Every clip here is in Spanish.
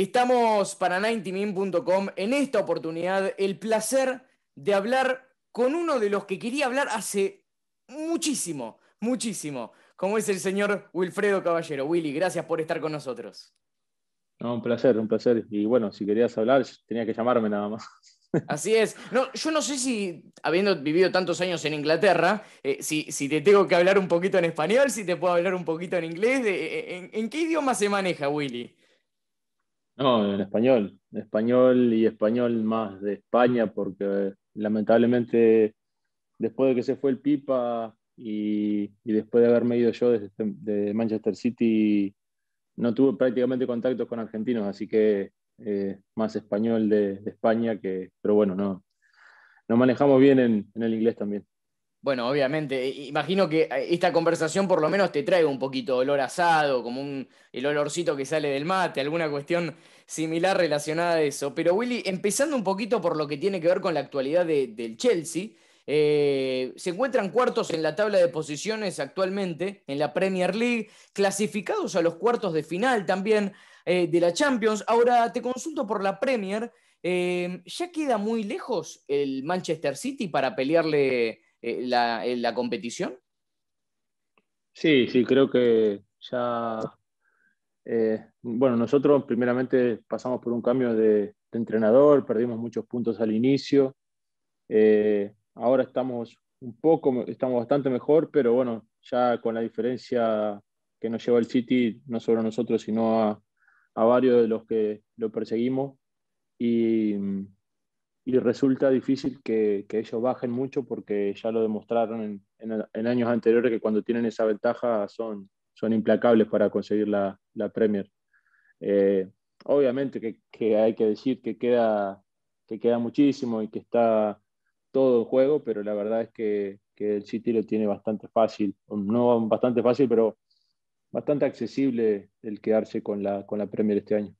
Estamos para 90min.com. En esta oportunidad, el placer de hablar con uno de los que quería hablar hace muchísimo, muchísimo, como es el señor Wilfredo Caballero. Willy, gracias por estar con nosotros. un placer, un placer. Y bueno, si querías hablar, tenía que llamarme nada más. Así es. No, yo no sé si, habiendo vivido tantos años en Inglaterra, eh, si, te tengo que hablar un poquito en español, si te puedo hablar un poquito en inglés, eh, en, qué idioma se maneja, Willy? No, en español, español y español más de España, porque lamentablemente después de que se fue el Pipa y, después de haberme ido yo desde este, Manchester City, no tuve prácticamente contactos con argentinos, así que eh, más español de, España que, pero bueno, no, nos manejamos bien en el inglés también. Bueno, obviamente, imagino que eh, esta conversación por lo menos te trae un poquito olor asado, como el olorcito que sale del mate, alguna cuestión similar relacionada a eso. Pero Willy, empezando un poquito por lo que tiene que ver con la actualidad del Chelsea, eh, se encuentran cuartos en la tabla de posiciones actualmente en la Premier League, clasificados a los cuartos de final también eh, de la Champions. Ahora te consulto por la Premier. ¿Ya queda muy lejos el Manchester City para pelearle eh, eh, la, competición? Sí, sí, creo que ya, eh, bueno, nosotros primeramente pasamos por un cambio de, entrenador, perdimos muchos puntos al inicio, ahora estamos un poco, estamos bastante mejor, pero bueno, ya con la diferencia que nos lleva el City, no solo a nosotros, sino a, a varios de los que lo perseguimos. Y, y resulta difícil que, ellos bajen mucho porque ya lo demostraron en, años anteriores que cuando tienen esa ventaja son, son implacables para conseguir la, la Premier. Eh, obviamente que, hay que decir que queda, que queda muchísimo y que está todo en juego, pero la verdad es que, el City lo tiene bastante fácil, no bastante fácil, pero bastante accesible el quedarse con la, con la Premier este año.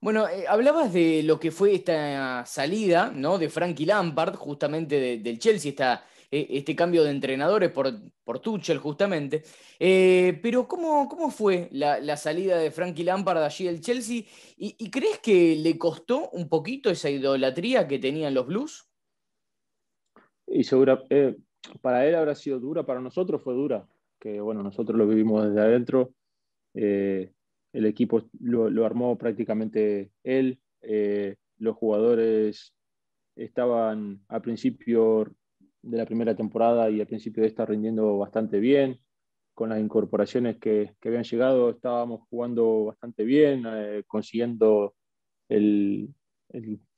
Bueno, eh, hablabas de lo que fue esta salida, ¿no? De Frankie Lampard, justamente del Chelsea, esta, e, este cambio de entrenadores por, por Tuchel, justamente. Eh, pero, ¿cómo, cómo fue la, salida de Frankie Lampard allí del Chelsea? ¿Y, crees que le costó un poquito esa idolatría que tenían los Blues? Y segura, eh, para él habrá sido dura, para nosotros fue dura, que bueno, nosotros lo vivimos desde adentro el equipo lo, armó prácticamente él, eh, los jugadores estaban a principio de la primera temporada y al principio de esta rindiendo bastante bien, con las incorporaciones que, que habían llegado estábamos jugando bastante bien, eh, consiguiendo el,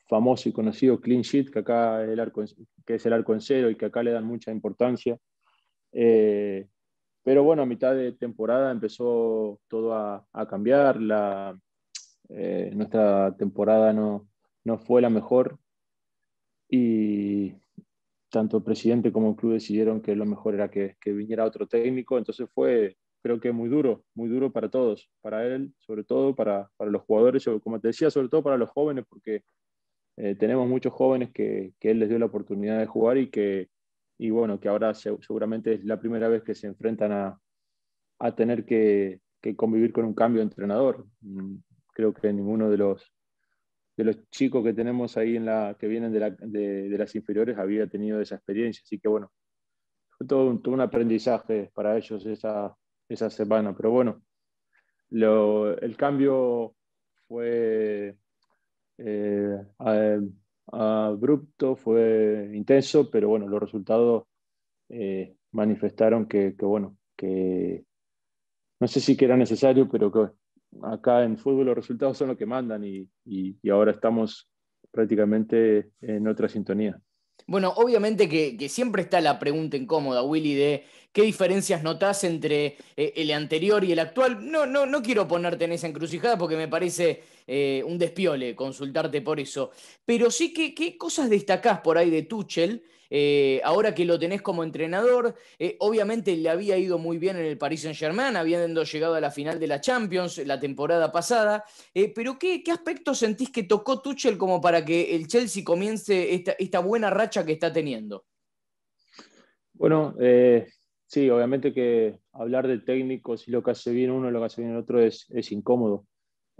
famoso y conocido clean sheet, que acá el arco, que es el arco en cero y que acá le dan mucha importancia. Eh, pero bueno, a mitad de temporada empezó todo a, cambiar, eh, nuestra temporada no, no fue la mejor y tanto el presidente como el club decidieron que lo mejor era que, viniera otro técnico, entonces fue creo que muy duro, muy duro para todos, para él sobre todo, para, para los jugadores, como te decía, sobre todo para los jóvenes, porque eh, tenemos muchos jóvenes que, que, él les dio la oportunidad de jugar y que y bueno, que ahora seguramente es la primera vez que se enfrentan a, tener que, convivir con un cambio de entrenador. Mm, creo que ninguno de los, de los chicos que tenemos ahí en la, que vienen de, las inferiores había tenido esa experiencia, así que bueno, fue todo un, un aprendizaje para ellos esa, esa semana, pero bueno, el cambio fue... Eh, abrupto, fue intenso, pero bueno, los resultados eh, manifestaron que, bueno, que no sé si que era necesario, pero que acá en fútbol los resultados son lo que mandan y ahora estamos prácticamente en otra sintonía. Bueno, obviamente que, siempre está la pregunta incómoda, Willy, de qué diferencias notas entre eh, el anterior y el actual. No, no, no quiero ponerte en esa encrucijada porque me parece eh, un despiole consultarte por eso. Pero sí que qué cosas destacás por ahí de Tuchel eh, ahora que lo tenés como entrenador, eh, obviamente le había ido muy bien en el Paris Saint Germain, habiendo llegado a la final de la Champions la temporada pasada, eh, pero ¿qué, aspecto sentís que tocó Tuchel como para que el Chelsea comience esta, buena racha que está teniendo? Bueno, sí, obviamente que hablar de técnicos y lo que hace bien uno, lo que hace bien el otro es incómodo.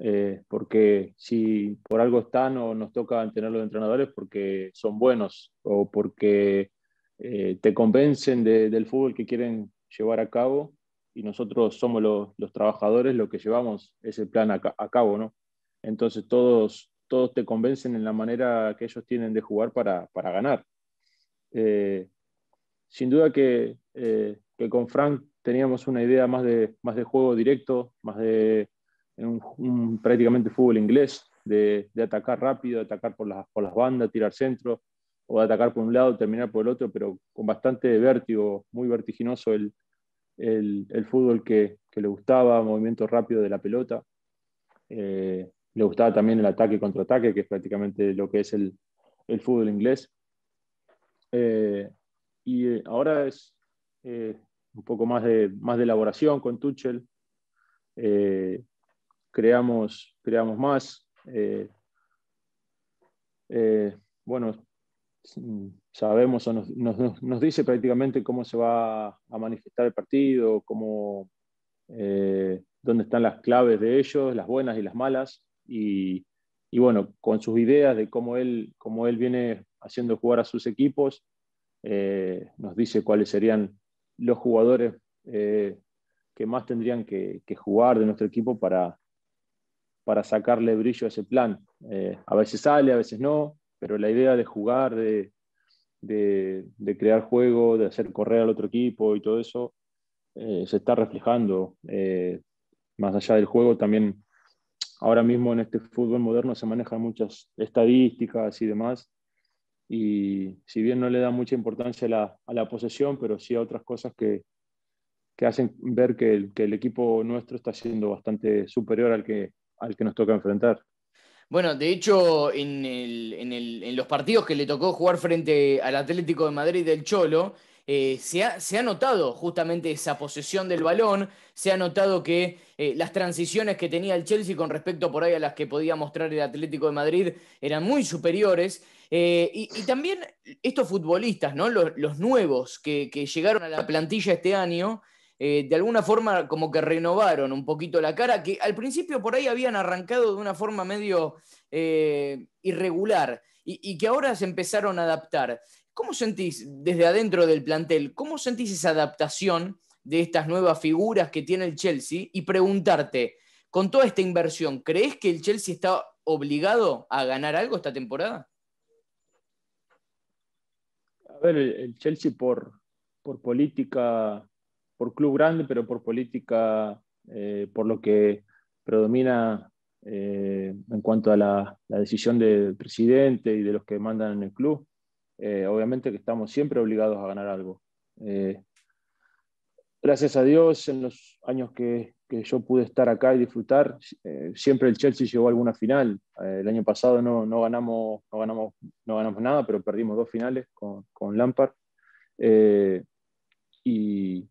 Eh, porque si por algo están o nos toca tener los entrenadores porque son buenos o porque eh, te convencen del fútbol que quieren llevar a cabo y nosotros somos los, los trabajadores los que llevamos ese plan a, cabo, ¿no? Entonces todos, todos te convencen en la manera que ellos tienen de jugar para, para ganar. Eh, sin duda que, que, con Frank teníamos una idea más de, más de juego directo, más de prácticamente fútbol inglés, de, atacar rápido, atacar por las, por las bandas, tirar centro, o atacar por un lado, terminar por el otro, pero con bastante vértigo, muy vertiginoso el, fútbol que, le gustaba, movimiento rápido de la pelota. Eh, le gustaba también el ataque contra contraataque, que es prácticamente lo que es el, fútbol inglés. Eh, y eh, ahora es un poco más de, más de elaboración con Tuchel creamos, creamos más. Eh, eh, bueno, sabemos o nos, dice prácticamente cómo se va a manifestar el partido, cómo, eh, dónde están las claves de ellos, las buenas y las malas, y, bueno, con sus ideas de cómo él, cómo él viene haciendo jugar a sus equipos, nos dice cuáles serían los jugadores que más tendrían que, jugar de nuestro equipo para, para sacarle brillo a ese plan. Eh, a veces sale, a veces no, pero la idea de jugar, de, de, crear juego, de hacer correr al otro equipo y todo eso, eh, se está reflejando. Eh, más allá del juego, también ahora mismo en este fútbol moderno se manejan muchas estadísticas y demás. Y si bien no le da mucha importancia a la, a la posesión, pero sí a otras cosas que, que hacen ver que el, que el, equipo nuestro está siendo bastante superior al que, al que nos toca enfrentar. Bueno, de hecho, en, los partidos que le tocó jugar frente al Atlético de Madrid del Cholo, eh, se, ha, notado justamente esa posesión del balón, se ha notado que eh, las transiciones que tenía el Chelsea con respecto por ahí a las que podía mostrar el Atlético de Madrid eran muy superiores. Eh, y, también estos futbolistas, ¿no? los, nuevos que llegaron a la plantilla este año, eh, de alguna forma como que renovaron un poquito la cara, que al principio por ahí habían arrancado de una forma medio eh, irregular y, que ahora se empezaron a adaptar. ¿Cómo sentís desde adentro del plantel, cómo sentís esa adaptación de estas nuevas figuras que tiene el Chelsea? Y preguntarte, con toda esta inversión, ¿crees que el Chelsea está obligado a ganar algo esta temporada? A ver, el Chelsea por, por política por club grande, pero por política, eh, por lo que predomina eh, en cuanto a la, decisión del presidente y de los que mandan en el club. Eh, obviamente que estamos siempre obligados a ganar algo. gracias a Dios, en los años que, yo pude estar acá y disfrutar, siempre el Chelsea llegó a alguna final. el año pasado no, no, ganamos, no, ganamos, no ganamos nada, pero perdimos dos finales con, con Lampard. y,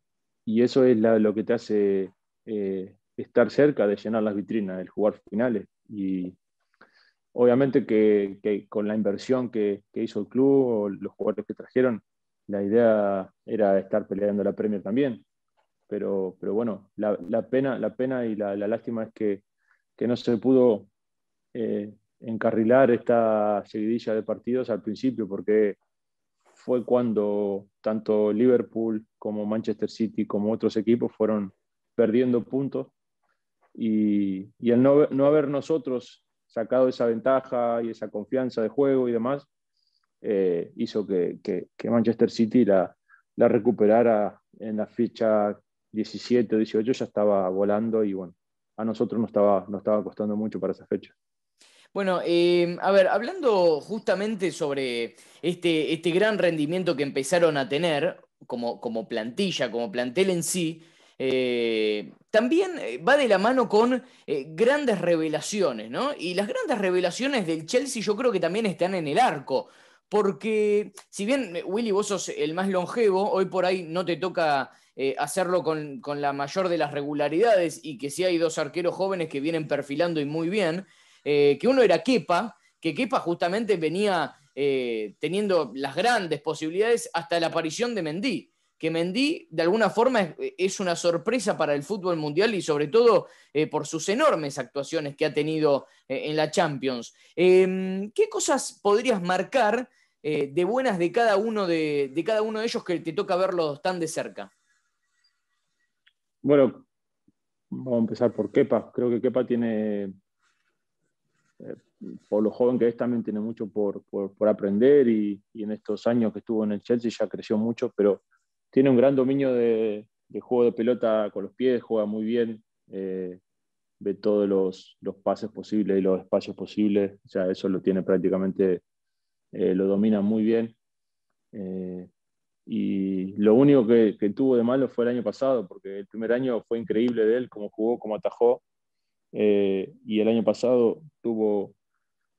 y eso es lo que te hace eh, estar cerca de llenar las vitrinas, el jugar finales. Y obviamente que, con la inversión que, hizo el club, o los jugadores que trajeron, la idea era estar peleando la Premier también. Pero, pero bueno, la, pena, la pena y la, lástima es que, no se pudo eh, encarrilar esta seguidilla de partidos al principio, porque fue cuando tanto Liverpool como Manchester City como otros equipos fueron perdiendo puntos y, el no, haber nosotros sacado esa ventaja y esa confianza de juego y demás, eh, hizo que, Manchester City la, recuperara en la fecha 17 o 18, ya estaba volando y bueno, a nosotros nos estaba, nos estaba costando mucho para esa fecha. Bueno, em, a ver, hablando justamente sobre este, este gran rendimiento que empezaron a tener como, plantilla, como plantel en sí, eh, también eh, va de la mano con eh, grandes revelaciones, ¿no? Y las grandes revelaciones del Chelsea yo creo que también están en el arco, porque si bien Willy vos sos el más longevo, hoy por ahí no te toca hacerlo con, la mayor de las regularidades y que si hay dos arqueros jóvenes que vienen perfilando y muy bien, eh, que uno era Kepa, que Kepa justamente venía eh, teniendo las grandes posibilidades hasta la aparición de Mendy, que Mendy de alguna forma es, una sorpresa para el fútbol mundial y sobre todo eh, por sus enormes actuaciones que ha tenido en la Champions. Em, ¿Qué cosas podrías marcar? de buenas de cada uno de, de cada uno de ellos que te toca verlos tan de cerca. Bueno, vamos a empezar por Kepa. Creo que Kepa tiene eh, por lo joven que es también tiene mucho por, por, aprender y, en estos años que estuvo en el Chelsea ya creció mucho, pero tiene un gran dominio de, juego de pelota con los pies, juega muy bien, eh, ve todos los, pases posibles y los espacios posibles, o sea, eso lo tiene prácticamente, eh, lo domina muy bien. y lo único que, que tuvo de malo fue el año pasado, porque el primer año fue increíble de él, cómo jugó, cómo atajó, eh, y el año pasado tuvo,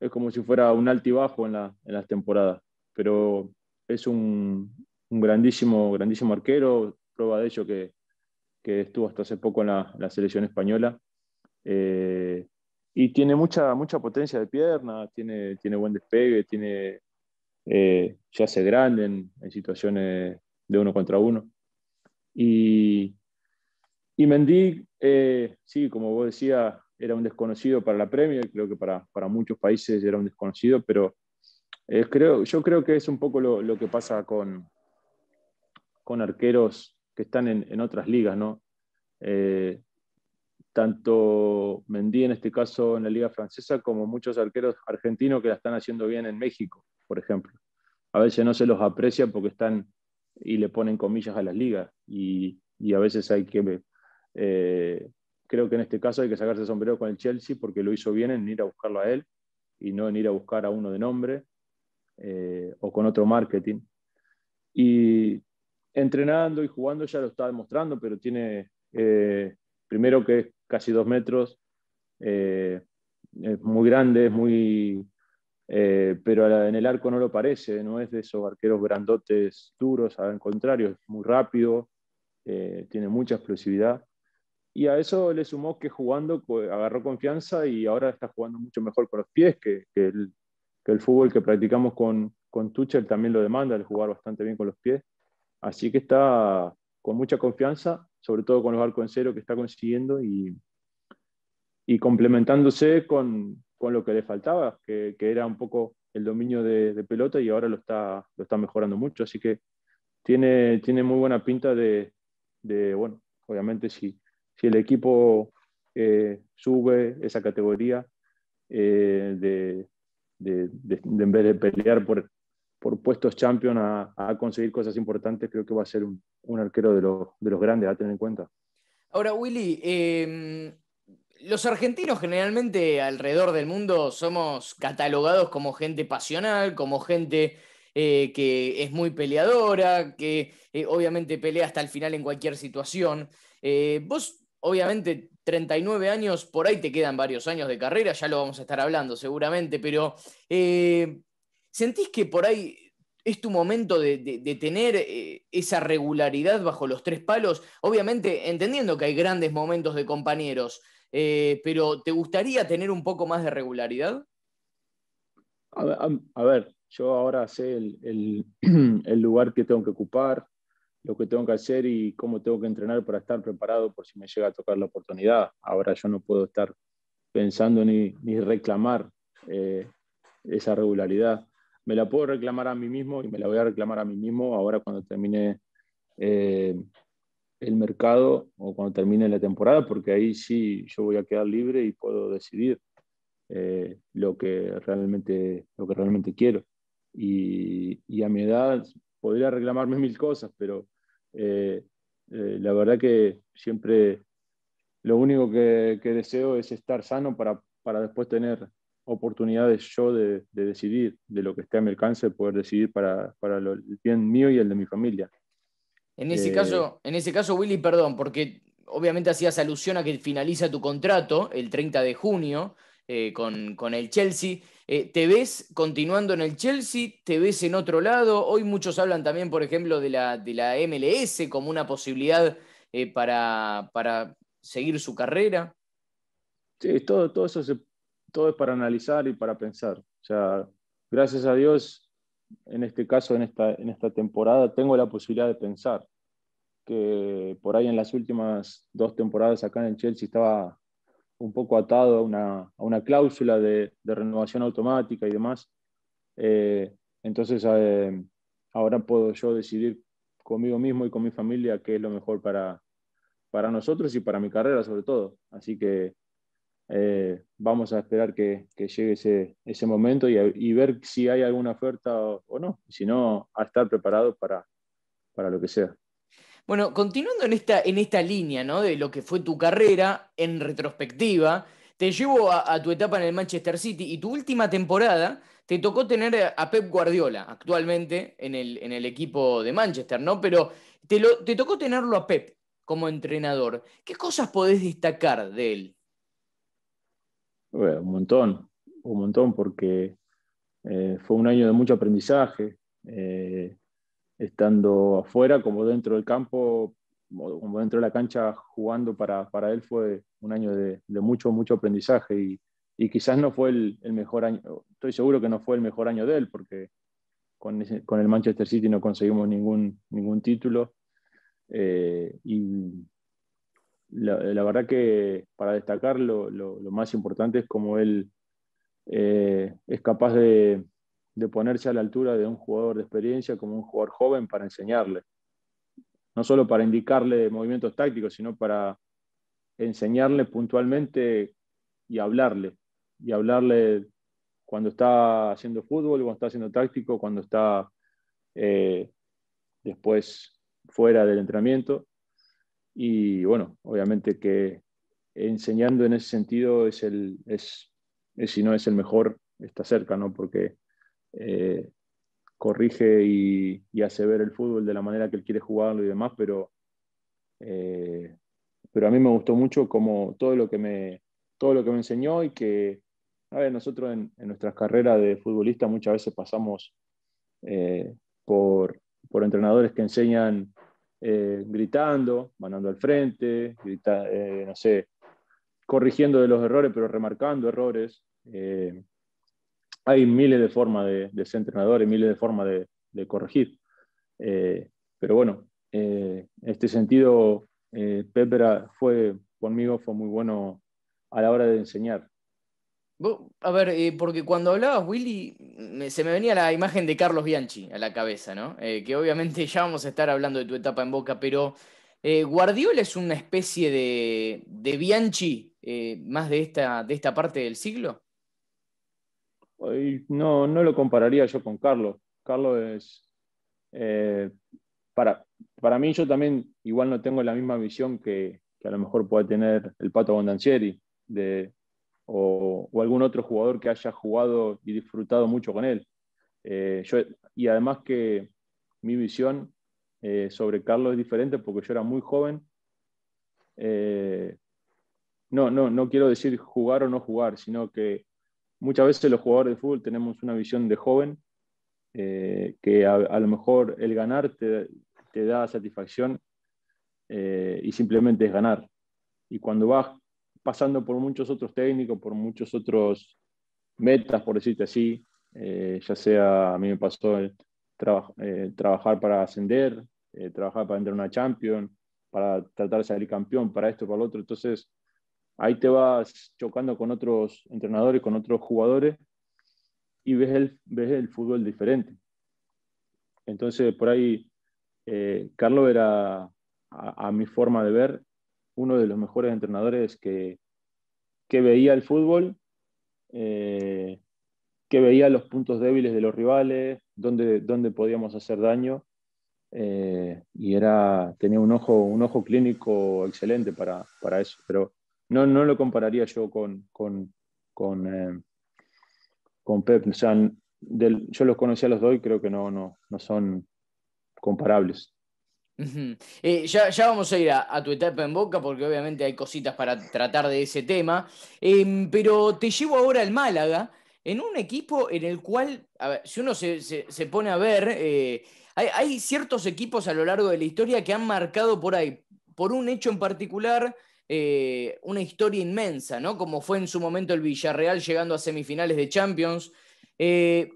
es como si fuera un altibajo en, en las temporadas, pero es un, grandísimo, grandísimo arquero, prueba de ello que, estuvo hasta hace poco en la, selección española. Eh, y tiene mucha, mucha potencia de pierna, tiene, tiene buen despegue, tiene, eh, se hace grande en, en situaciones de uno contra uno. Y, y Mendy, eh, sí, como vos decías, era un desconocido para la Premier, creo que para, muchos países era un desconocido, pero eh, creo, yo creo que es un poco lo, que pasa con, con arqueros que están en, otras ligas, ¿no? Eh, tanto Mendy en este caso en la liga francesa como muchos arqueros argentinos que la están haciendo bien en México, por ejemplo. A veces no se los aprecia porque están y le ponen comillas a las ligas y, y a veces hay que eh, creo que en este caso hay que sacarse el sombrero con el Chelsea porque lo hizo bien en ir a buscarlo a él y no en ir a buscar a uno de nombre eh, o con otro marketing. Y entrenando y jugando ya lo está demostrando, pero tiene eh, primero que es casi dos metros, es muy grande, es muy... pero en el arco no lo parece, no es de esos arqueros grandotes duros, al contrario, es muy rápido, tiene mucha explosividad y a eso le sumó que jugando pues, agarró confianza y ahora está jugando mucho mejor con los pies, que, el, fútbol que practicamos con, con Tuchel también lo demanda, el jugar bastante bien con los pies. Así que está con mucha confianza, sobre todo con los arcos en cero que está consiguiendo y, y complementándose con, con, lo que le faltaba, que, era un poco el dominio de, pelota y ahora lo está, está mejorando mucho. Así que tiene, tiene muy buena pinta de, de bueno, obviamente sí si el equipo eh, sube esa categoría, eh, de, en vez de pelear por, por puestos champion a, conseguir cosas importantes, creo que va a ser un, arquero de, los grandes a tener en cuenta. Ahora, Willy, em, los argentinos generalmente alrededor del mundo somos catalogados como gente pasional, como gente eh, que es muy peleadora, que obviamente pelea hasta el final en cualquier situación. vos obviamente 39 años, por ahí te quedan varios años de carrera, ya lo vamos a estar hablando seguramente, pero eh, ¿sentís que por ahí es tu momento de, tener eh, esa regularidad bajo los tres palos? Obviamente entendiendo que hay grandes momentos de compañeros, eh, pero ¿te gustaría tener un poco más de regularidad? A ver, yo ahora sé el lugar que tengo que ocupar, lo que tengo que hacer y cómo tengo que entrenar para estar preparado por si me llega a tocar la oportunidad. Ahora yo no puedo estar pensando ni, ni reclamar eh, esa regularidad. Me la puedo reclamar a mí mismo y me la voy a reclamar a mí mismo ahora cuando termine eh, el mercado o cuando termine la temporada, porque ahí sí yo voy a quedar libre y puedo decidir eh, lo, que realmente, lo que realmente quiero. Y, y, a mi edad podría reclamarme mil cosas, pero eh, eh, la verdad que siempre lo único que, deseo es estar sano para, para después tener oportunidades yo de, decidir de lo que esté a mi alcance, poder decidir para, para el bien mío y el de mi familia. En ese, caso, eh, en ese caso, Willy, perdón, porque obviamente hacías alusión a que finaliza tu contrato el 30 de junio. Eh, con, el Chelsea. Eh, ¿Te ves continuando en el Chelsea? ¿Te ves en otro lado? Hoy muchos hablan también, por ejemplo, de la, de la MLS como una posibilidad eh, para, para, seguir su carrera. Sí, todo, todo eso todo es para analizar y para pensar. O sea, gracias a Dios, en este caso, en esta, en esta temporada, tengo la posibilidad de pensar que por ahí en las últimas dos temporadas acá en el Chelsea estaba un poco atado a una, cláusula de, renovación automática y demás. Eh, entonces, eh, ahora puedo yo decidir conmigo mismo y con mi familia qué es lo mejor para, para nosotros y para mi carrera sobre todo. Así que eh, vamos a esperar que, llegue ese, momento y, ver si hay alguna oferta o, o, no. Si no, a estar preparado para, para lo que sea. Bueno, continuando en esta, en esta línea de lo que fue tu carrera en retrospectiva, te llevo a, tu etapa en el Manchester City y tu última temporada te tocó tener a Pep Guardiola actualmente en el, en el equipo de Manchester, ¿no? Pero te, lo, te tocó tenerlo a Pep como entrenador. ¿Qué cosas podés destacar de él? Bueno, un montón, un montón, porque eh, fue un año de mucho aprendizaje. Eh, estando afuera como dentro del campo, como dentro de la cancha jugando para, él fue un año de, mucho, mucho aprendizaje y, quizás no fue el, mejor año, estoy seguro que no fue el mejor año de él porque con, el Manchester City no conseguimos ningún, ningún título eh, y la, verdad que para destacar lo, más importante es como él eh, es capaz de, de ponerse a la altura de un jugador de experiencia como un jugador joven para enseñarle. No solo para indicarle movimientos tácticos, sino para enseñarle puntualmente y hablarle. Y hablarle cuando está haciendo fútbol, cuando está haciendo táctico, cuando está eh, después fuera del entrenamiento. Y bueno, obviamente que enseñando en ese sentido es el, es, si no es el mejor, está cerca, ¿no? Porque eh, corrige y, hace ver el fútbol de la manera que él quiere jugarlo y demás, pero, eh, pero a mí me gustó mucho como todo lo que me, todo lo que me enseñó y que, nosotros en, nuestras carreras de futbolista muchas veces pasamos eh, por, entrenadores que enseñan gritando, mandando al frente, no sé, corrigiendo de los errores, pero remarcando errores hay miles de formas de, ser entrenador y miles de formas de, corregir. Eh, pero bueno, en eh, este sentido, eh, Pepera ah, fue conmigo, fue muy bueno a la hora de enseñar. A ver, eh, porque cuando hablabas, Willy, se me venía la imagen de Carlos Bianchi a la cabeza, ¿no? que obviamente ya vamos a estar hablando de tu etapa en Boca, pero Guardiola es una especie de, de Bianchi más de esta, de esta parte del siglo no, no lo compararía yo con Carlos. Carlos es, eh, para, para mí yo también igual no tengo la misma visión que, que a lo mejor puede tener el Pato Bondancieri de, o, algún otro jugador que haya jugado y disfrutado mucho con él. Eh, y además que mi visión eh, sobre Carlos es diferente porque yo era muy joven. no, no, no quiero decir jugar o no jugar, sino que muchas veces los jugadores de fútbol tenemos una visión de joven, eh, que a, lo mejor el ganar te, da satisfacción eh, y simplemente es ganar. Y cuando vas pasando por muchos otros técnicos, por muchos otros metas, por decirte así, eh, ya sea a mí me pasó el trabajar para ascender, trabajar para entrar una champion, para tratar de salir campeón, para esto, para lo otro, entonces ahí te vas chocando con otros entrenadores, con otros jugadores y ves el, ves el fútbol diferente. Entonces, por ahí, eh, Carlos era, a, mi forma de ver, uno de los mejores entrenadores que, que veía el fútbol, eh, que veía los puntos débiles de los rivales, dónde, dónde podíamos hacer daño. Eh, y era, tenía un ojo, un ojo clínico excelente para, para eso. Pero no, lo compararía yo con, con, eh, Pep. yo los conocí a los dos y creo que no, no, son comparables. Eh, ya, vamos a ir a, tu etapa en Boca porque obviamente hay cositas para tratar de ese tema, em, pero te llevo ahora al Málaga, en un equipo en el cual, a ver, si uno se, pone a ver, eh, hay, ciertos equipos a lo largo de la historia que han marcado por ahí, por un hecho en particular, eh, una historia inmensa, ¿no? Como fue en su momento el Villarreal llegando a semifinales de Champions. Eh,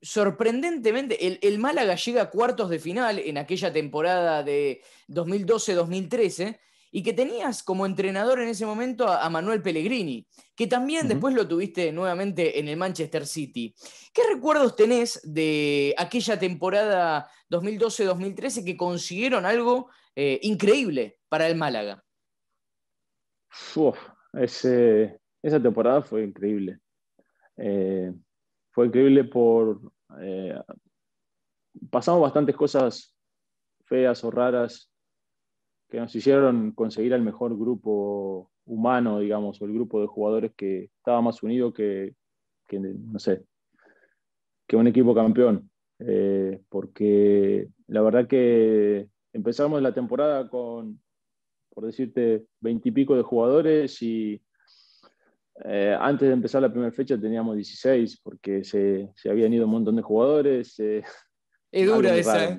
sorprendentemente, el, Málaga llega a cuartos de final en aquella temporada de 2012-2013 y que tenías como entrenador en ese momento a, Manuel Pellegrini, que también después lo tuviste nuevamente en el Manchester City. ¿Qué recuerdos tenés de aquella temporada 2012-2013 que consiguieron algo eh, increíble para el Málaga? esa temporada fue increíble. Eh, fue increíble por... Eh, pasamos bastantes cosas feas o raras que nos hicieron conseguir el mejor grupo humano, digamos, o el grupo de jugadores que estaba más unido que, no sé, que un equipo campeón. Eh, porque la verdad que empezamos la temporada con por decirte, veintipico de jugadores y eh, antes de empezar la primera fecha teníamos 16 porque se, se habían ido un montón de jugadores. Eh, es dura esa. ¿eh?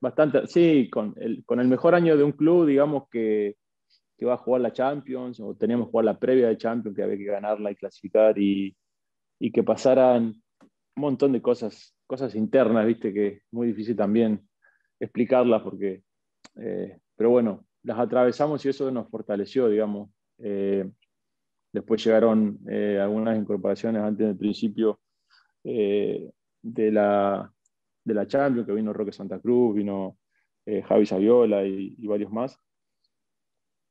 bastante, sí, con el, con el mejor año de un club, digamos que, que va a jugar la Champions, o teníamos que jugar la previa de Champions, que había que ganarla y clasificar y, que pasaran un montón de cosas, cosas internas, viste, que es muy difícil también explicarlas porque, pero bueno, las atravesamos y eso nos fortaleció, digamos. Eh, después llegaron eh, algunas incorporaciones antes del principio eh, de, la, de la Champions, que vino Roque Santa Cruz, vino Javi Saviola y, y, varios más.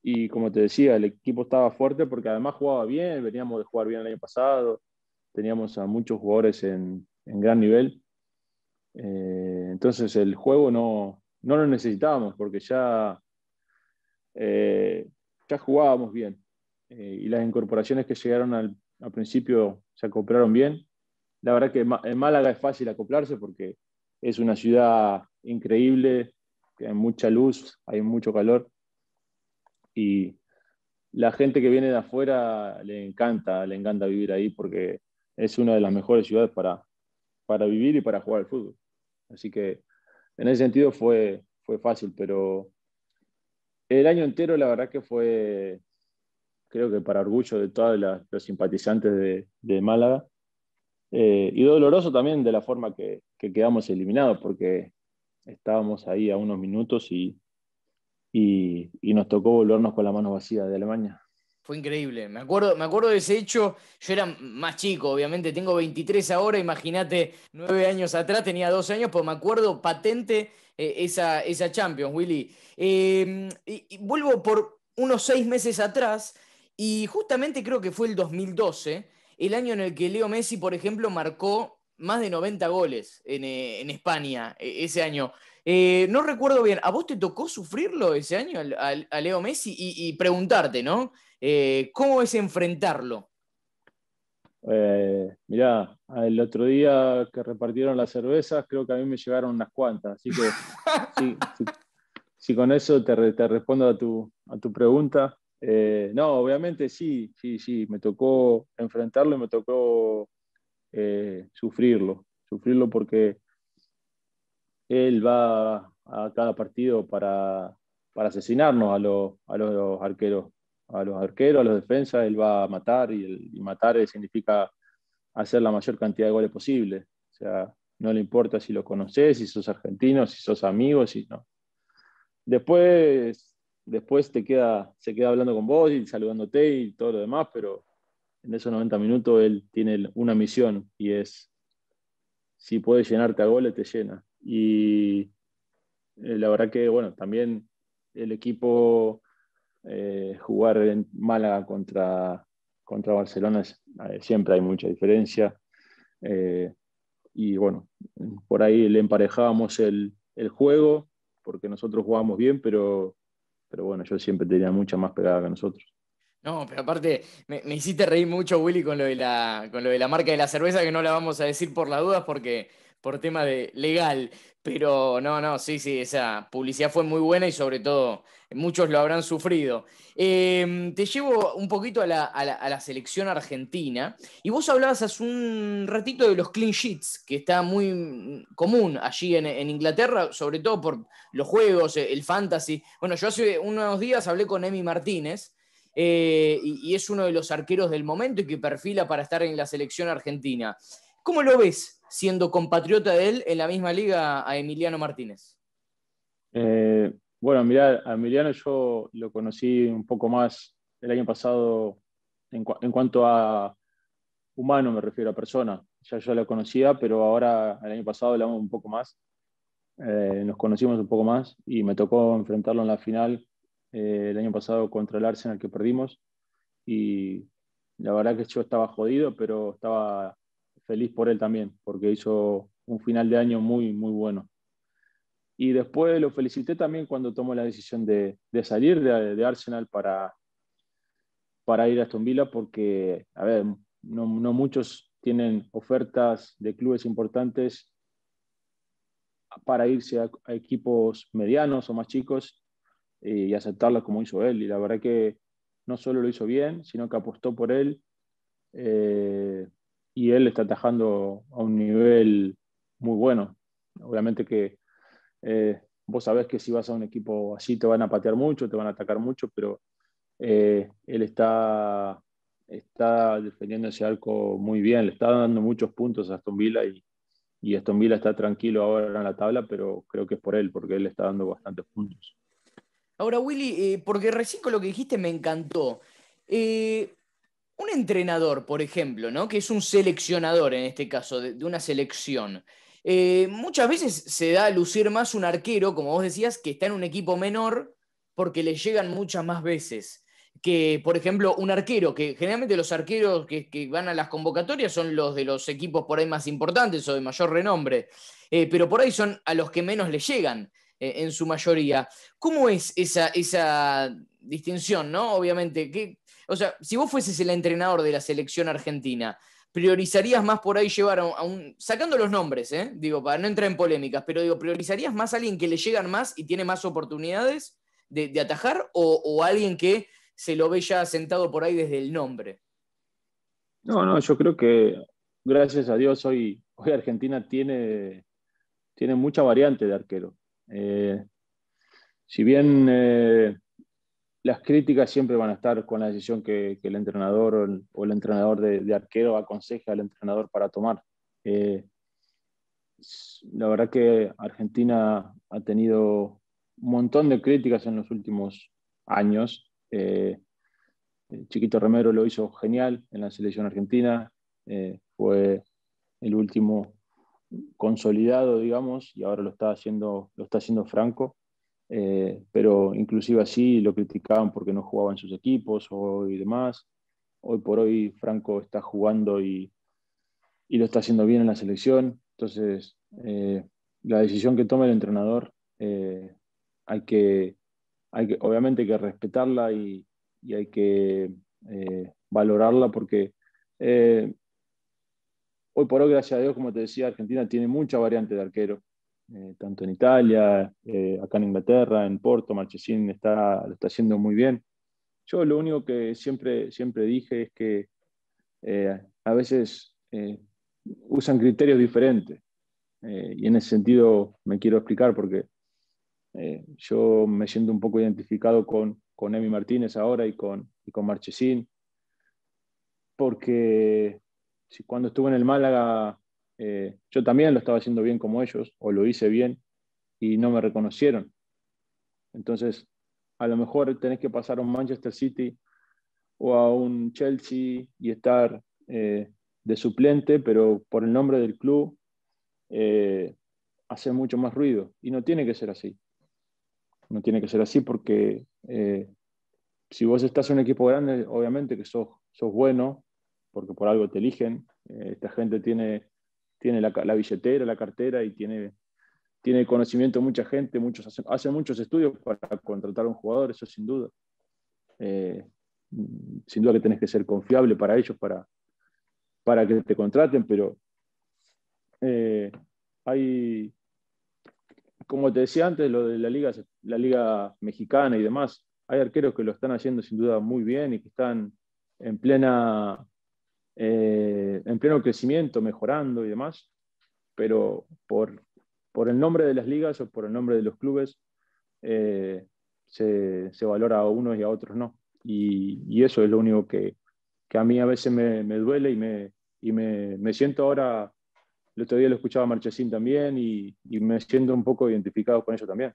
Y como te decía, el equipo estaba fuerte porque además jugaba bien, veníamos de jugar bien el año pasado, teníamos a muchos jugadores en, en gran nivel. entonces el juego no, no lo necesitábamos porque ya eh, ya jugábamos bien eh, y las incorporaciones que llegaron al, principio se acoplaron bien. La verdad que en Málaga es fácil acoplarse porque es una ciudad increíble, hay mucha luz, hay mucho calor y la gente que viene de afuera le encanta, le encanta vivir ahí porque es una de las mejores ciudades para, para vivir y para jugar al fútbol. Así que en ese sentido fue, fue fácil, pero el año entero, la verdad que fue, creo que para orgullo de todos los simpatizantes de, Málaga, eh, y doloroso también de la forma que, quedamos eliminados, porque estábamos ahí a unos minutos y, y, nos tocó volvernos con la mano vacía de Alemania. Fue increíble. Me acuerdo, me acuerdo de ese hecho. Yo era más chico, obviamente. Tengo 23 ahora. Imagínate, nueve años atrás tenía 12 años, pues me acuerdo patente eh, esa, esa Champions, Willy. Em, vuelvo por unos seis meses atrás y justamente creo que fue el 2012, el año en el que Leo Messi, por ejemplo, marcó más de 90 goles en, eh, España e, ese año. Eh, no recuerdo bien, ¿a vos te tocó sufrirlo ese año a, Leo Messi? Y, preguntarte, ¿no? ¿Cómo es enfrentarlo? Eh, mirá, el otro día que repartieron las cervezas, creo que a mí me llegaron unas cuantas, así que si con eso te, respondo a tu, a tu pregunta. Eh, no, obviamente sí, sí, sí, me tocó enfrentarlo y me tocó eh, sufrirlo, sufrirlo porque él va a cada partido para, asesinarnos a los arqueros a los arqueros, a los defensas, él va a matar y, el, matar significa hacer la mayor cantidad de goles posible. O sea, no le importa si lo conoces, si sos argentino, si sos amigo, si no. Después, después te queda, se queda hablando con vos y saludándote y todo lo demás, pero en esos 90 minutos él tiene una misión y es, si puede llenarte a goles, te llena. Y eh, la verdad que, bueno, también el equipo eh, jugar en Málaga contra, contra Barcelona eh, siempre hay mucha diferencia. Eh, y bueno, por ahí le emparejábamos el, juego, porque nosotros jugábamos bien, pero, pero bueno, yo siempre tenía mucha más pegada que nosotros. No, pero aparte, me, hiciste reír mucho, Willy, con lo, de la, con lo de la marca de la cerveza, que no la vamos a decir por las dudas, porque por tema de legal. Pero no, no, sí, sí, esa publicidad fue muy buena y sobre todo muchos lo habrán sufrido. Em, te llevo un poquito a la, selección argentina y vos hablabas hace un ratito de los clean sheets, que está muy común allí en, Inglaterra, sobre todo por los juegos, eh, el fantasy. Bueno, yo hace unos días hablé con Emi Martínez, eh, y, y, es uno de los arqueros del momento y que perfila para estar en la selección argentina. ¿Cómo lo ves siendo compatriota de él en la misma liga a Emiliano Martínez? Eh, bueno, mirá, a Emiliano yo lo conocí un poco más el año pasado en, cuanto a humano, me refiero a persona. Ya yo lo conocía, pero ahora el año pasado hablamos un poco más. Eh, nos conocimos un poco más y me tocó enfrentarlo en la final eh, el año pasado contra el Arsenal que perdimos. Y la verdad que yo estaba jodido, pero estaba feliz por él también, porque hizo un final de año muy, muy bueno. Y después lo felicité también cuando tomó la decisión de, de salir de, de, Arsenal para, para ir a Aston Villa, porque, a ver, no, no muchos tienen ofertas de clubes importantes para irse a, equipos medianos o más chicos eh, y, aceptarlas como hizo él. Y la verdad que no solo lo hizo bien, sino que apostó por él, eh, y él está atajando a un nivel muy bueno. Obviamente que eh, vos sabés que si vas a un equipo así te van a patear mucho, te van a atacar mucho, pero eh, él está, está defendiendo ese arco muy bien, le está dando muchos puntos a Aston Villa y, y Aston Villa está tranquilo ahora en la tabla, pero creo que es por él, porque él está dando bastantes puntos. Ahora, Willy, eh, porque recién lo que dijiste me encantó un entrenador, por ejemplo, ¿no? que es un seleccionador en este caso, de, una selección, eh, muchas veces se da a lucir más un arquero, como vos decías, que está en un equipo menor porque le llegan muchas más veces que, por ejemplo, un arquero, que generalmente los arqueros que, van a las convocatorias son los de los equipos por ahí más importantes o de mayor renombre, eh, pero por ahí son a los que menos le llegan eh, en su mayoría. ¿Cómo es esa, esa distinción, no? Obviamente, que o sea, si vos fueses el entrenador de la selección argentina, priorizarías más por ahí llevar a un, sacando los nombres, eh? digo, para no entrar en polémicas, pero digo, priorizarías más a alguien que le llegan más y tiene más oportunidades de, atajar o, alguien que se lo ve ya sentado por ahí desde el nombre. No, no, yo creo que gracias a Dios hoy, Argentina tiene, tiene mucha variante de arquero. Eh, si bien eh, las críticas siempre van a estar con la decisión que, el entrenador o el, entrenador de, arquero aconseja al entrenador para tomar. Eh, la verdad que Argentina ha tenido un montón de críticas en los últimos años. Eh, Chiquito Romero lo hizo genial en la selección argentina, eh, fue el último consolidado, digamos, y ahora lo está haciendo, lo está haciendo Franco. Eh, pero inclusive así lo criticaban porque no jugaban sus equipos y demás. Hoy por hoy Franco está jugando y, lo está haciendo bien en la selección. Entonces, eh, la decisión que toma el entrenador eh, hay, que, hay obviamente hay que respetarla y, y hay que valorarla porque hoy por hoy, gracias a Dios, como te decía, Argentina tiene mucha variante de arquero. Eh, tanto en Italia, eh, acá en Inglaterra, en Porto, Marchesín está, lo está haciendo muy bien. Yo lo único que siempre, siempre dije es que eh, a veces usan criterios diferentes. y en ese sentido me quiero explicar porque yo me siento un poco identificado con, con Emi Martínez ahora y con, y con Marchesín, porque si cuando estuve en el Málaga eh, yo también lo estaba haciendo bien como ellos, o lo hice bien, y no me reconocieron. Entonces, a lo mejor tenés que pasar a un Manchester City o a un Chelsea y estar eh, de suplente, pero por el nombre del club eh, hace mucho más ruido. Y no tiene que ser así. No tiene que ser así porque si vos estás en un equipo grande, obviamente que sos, sos bueno, porque por algo te eligen. esta gente tiene tiene la, billetera, la cartera y tiene, tiene conocimiento de mucha gente, muchos hacen, muchos estudios para contratar a un jugador, eso sin duda. Eh, sin duda que tenés que ser confiable para ellos, para, para que te contraten, pero eh, hay, como te decía antes, lo de la liga, la liga mexicana y demás, hay arqueros que lo están haciendo sin duda muy bien y que están en plena eh, en pleno crecimiento, mejorando y demás, pero por, por, el nombre de las ligas o por el nombre de los clubes eh, se, valora a unos y a otros no. Y, eso es lo único que, a mí a veces me, duele y, me, y me, siento ahora, el otro día lo escuchaba Marchesín también y, y me siento un poco identificado con eso también.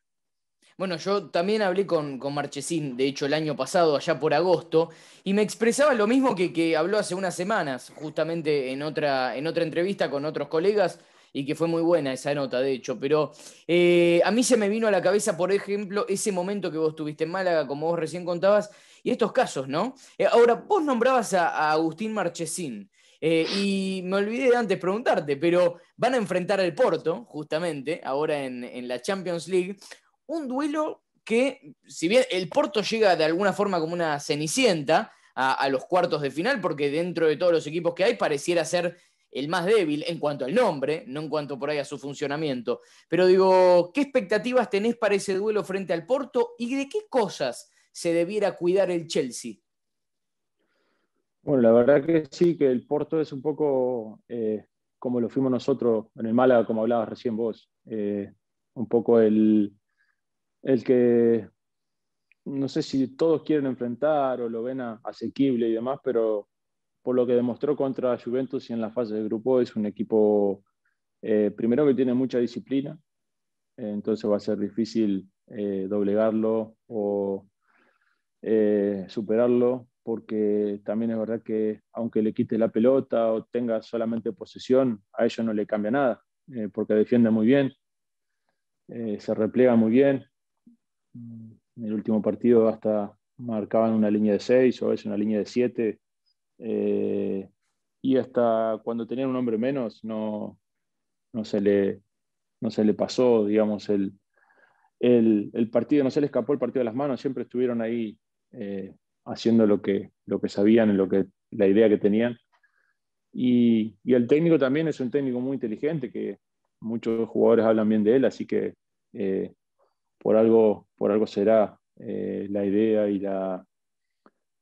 Bueno, yo también hablé con, con Marchesín, de hecho, el año pasado, allá por agosto, y me expresaba lo mismo que, que habló hace unas semanas, justamente en otra, en otra entrevista con otros colegas, y que fue muy buena esa nota, de hecho. Pero eh, a mí se me vino a la cabeza, por ejemplo, ese momento que vos tuviste en Málaga, como vos recién contabas, y estos casos, ¿no? Eh, ahora, vos nombrabas a, Agustín Marchesín. Eh, y me olvidé de antes preguntarte, pero van a enfrentar al Porto, justamente, ahora en, en la Champions League un duelo que, si bien el Porto llega de alguna forma como una cenicienta a, los cuartos de final, porque dentro de todos los equipos que hay pareciera ser el más débil en cuanto al nombre, no en cuanto por ahí a su funcionamiento. Pero digo, ¿qué expectativas tenés para ese duelo frente al Porto y de qué cosas se debiera cuidar el Chelsea? Bueno, la verdad que sí, que el Porto es un poco eh, como lo fuimos nosotros en el Málaga, como hablabas recién vos. Eh, un poco el, el que no sé si todos quieren enfrentar o lo ven asequible y demás, pero por lo que demostró contra Juventus y en la fase de grupo es un equipo, eh, primero que tiene mucha disciplina, eh, entonces va a ser difícil eh, doblegarlo o superarlo, porque también es verdad que aunque le quite la pelota o tenga solamente posesión, a ellos no le cambia nada, porque defiende muy bien, se replega muy bien, en mm, el último partido hasta marcaban una línea de 6 o a veces una línea de 7. Eh, y hasta cuando tenían un hombre menos no, no, se, le, no se le pasó, digamos, el, partido, no se le escapó el partido de las manos, siempre estuvieron ahí eh, haciendo lo que, lo que sabían, lo que, la idea que tenían. Y, el técnico también es un técnico muy inteligente, que muchos jugadores hablan bien de él, así que eh, por algo, por algo será eh, la idea y la,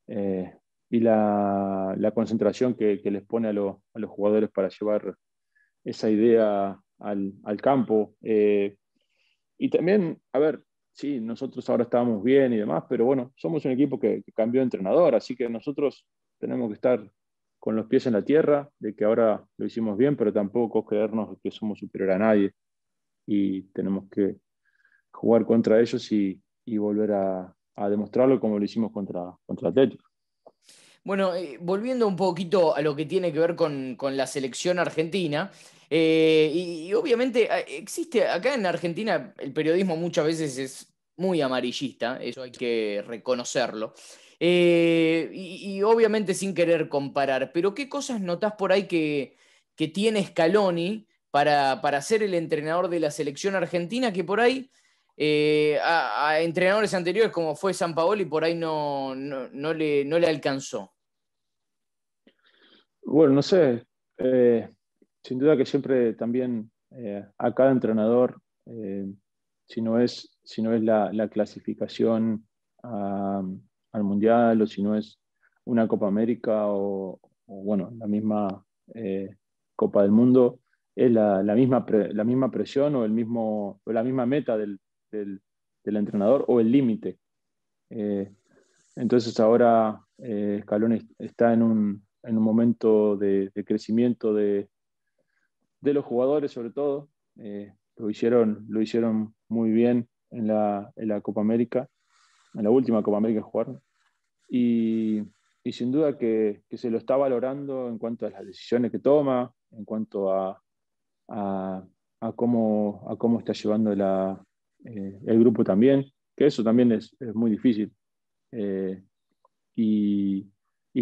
eh, y la, concentración que, les pone a, los jugadores para llevar esa idea al, campo. Eh, y también, a ver, sí, nosotros ahora estábamos bien y demás, pero bueno, somos un equipo que, que, cambió de entrenador, así que nosotros tenemos que estar con los pies en la tierra, de que ahora lo hicimos bien, pero tampoco creernos que somos superior a nadie y tenemos que jugar contra ellos y, volver a, demostrarlo como lo hicimos contra, contra Bueno, eh, volviendo un poquito a lo que tiene que ver con, la selección argentina, eh, y, obviamente eh, existe, acá en Argentina el periodismo muchas veces es muy amarillista, eso hay que reconocerlo. y, obviamente sin querer comparar, pero ¿qué cosas notas por ahí que, que tiene Scaloni para, para ser el entrenador de la selección argentina que por ahí eh, a, entrenadores anteriores como fue San Paolo y por ahí no, no, le, no le, alcanzó? Bueno, no sé. Eh, sin duda que siempre también eh, a cada entrenador, si no es, si no es la, clasificación al Mundial o si no es una Copa América o, bueno, la misma Copa del Mundo, es la, misma, la misma presión o, el mismo, o la misma meta del, del, entrenador o el límite. Eh, entonces ahora Escalón eh, está en un, momento de, crecimiento de, los jugadores sobre todo. Eh, lo, hicieron, lo hicieron muy bien en la, Copa América, en la última Copa América que jugaron. Y, sin duda que, se lo está valorando en cuanto a las decisiones que toma, en cuanto a, a, a cómo, a cómo está llevando la, eh, el grupo también, que eso también es, muy difícil. Eh, y,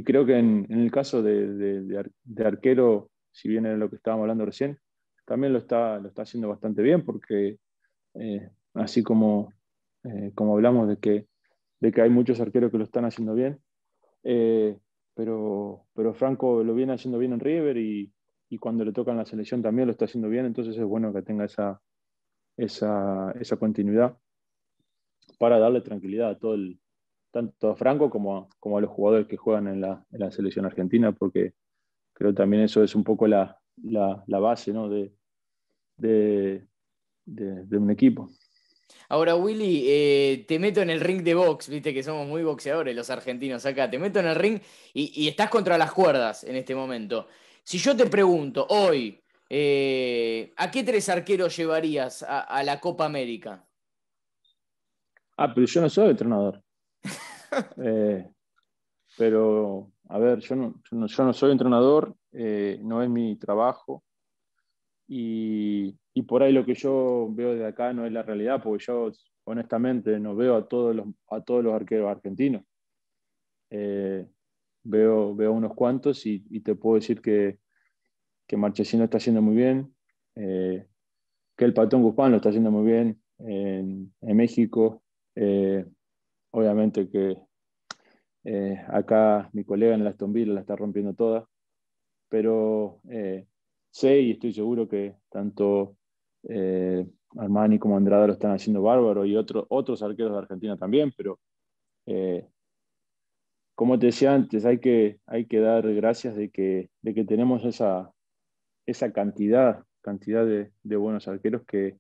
creo que en, el caso de, arquero, si bien era lo que estábamos hablando recién, también lo está, lo está haciendo bastante bien, porque eh, así como, como hablamos de que, de que hay muchos arqueros que lo están haciendo bien, pero, pero Franco lo viene haciendo bien en River y, y cuando le tocan la selección también lo está haciendo bien, entonces es bueno que tenga esa, esa, continuidad para darle tranquilidad a todo el, tanto a Franco como a, como los jugadores que juegan en la, selección argentina, porque creo también eso es un poco la, base de, de, un equipo. Ahora, Willy, eh, te meto en el ring de box, viste que somos muy boxeadores los argentinos acá, te meto en el ring y, y estás contra las cuerdas en este momento. Si yo te pregunto hoy, eh, ¿A qué tres arqueros llevarías a, la Copa América? Ah, pero yo no soy entrenador. Eh, pero, a ver, yo no, yo no, soy entrenador, eh, no es mi trabajo. Y, por ahí lo que yo veo de acá no es la realidad, porque yo honestamente no veo a todos los, a todos los arqueros argentinos. veo, veo unos cuantos y te puedo decir que, que Marchesino está haciendo muy bien, eh, que el Patón Guzmán lo está haciendo muy bien en, México. Eh, obviamente que eh, acá mi colega en la Aston Villa la está rompiendo toda, pero sé y estoy seguro que tanto Armani como Andrada lo están haciendo bárbaro y otros arqueros de Argentina también, pero como te decía antes, hay que, hay que dar gracias de que, de que tenemos esa, esa cantidad, cantidad de, buenos arqueros que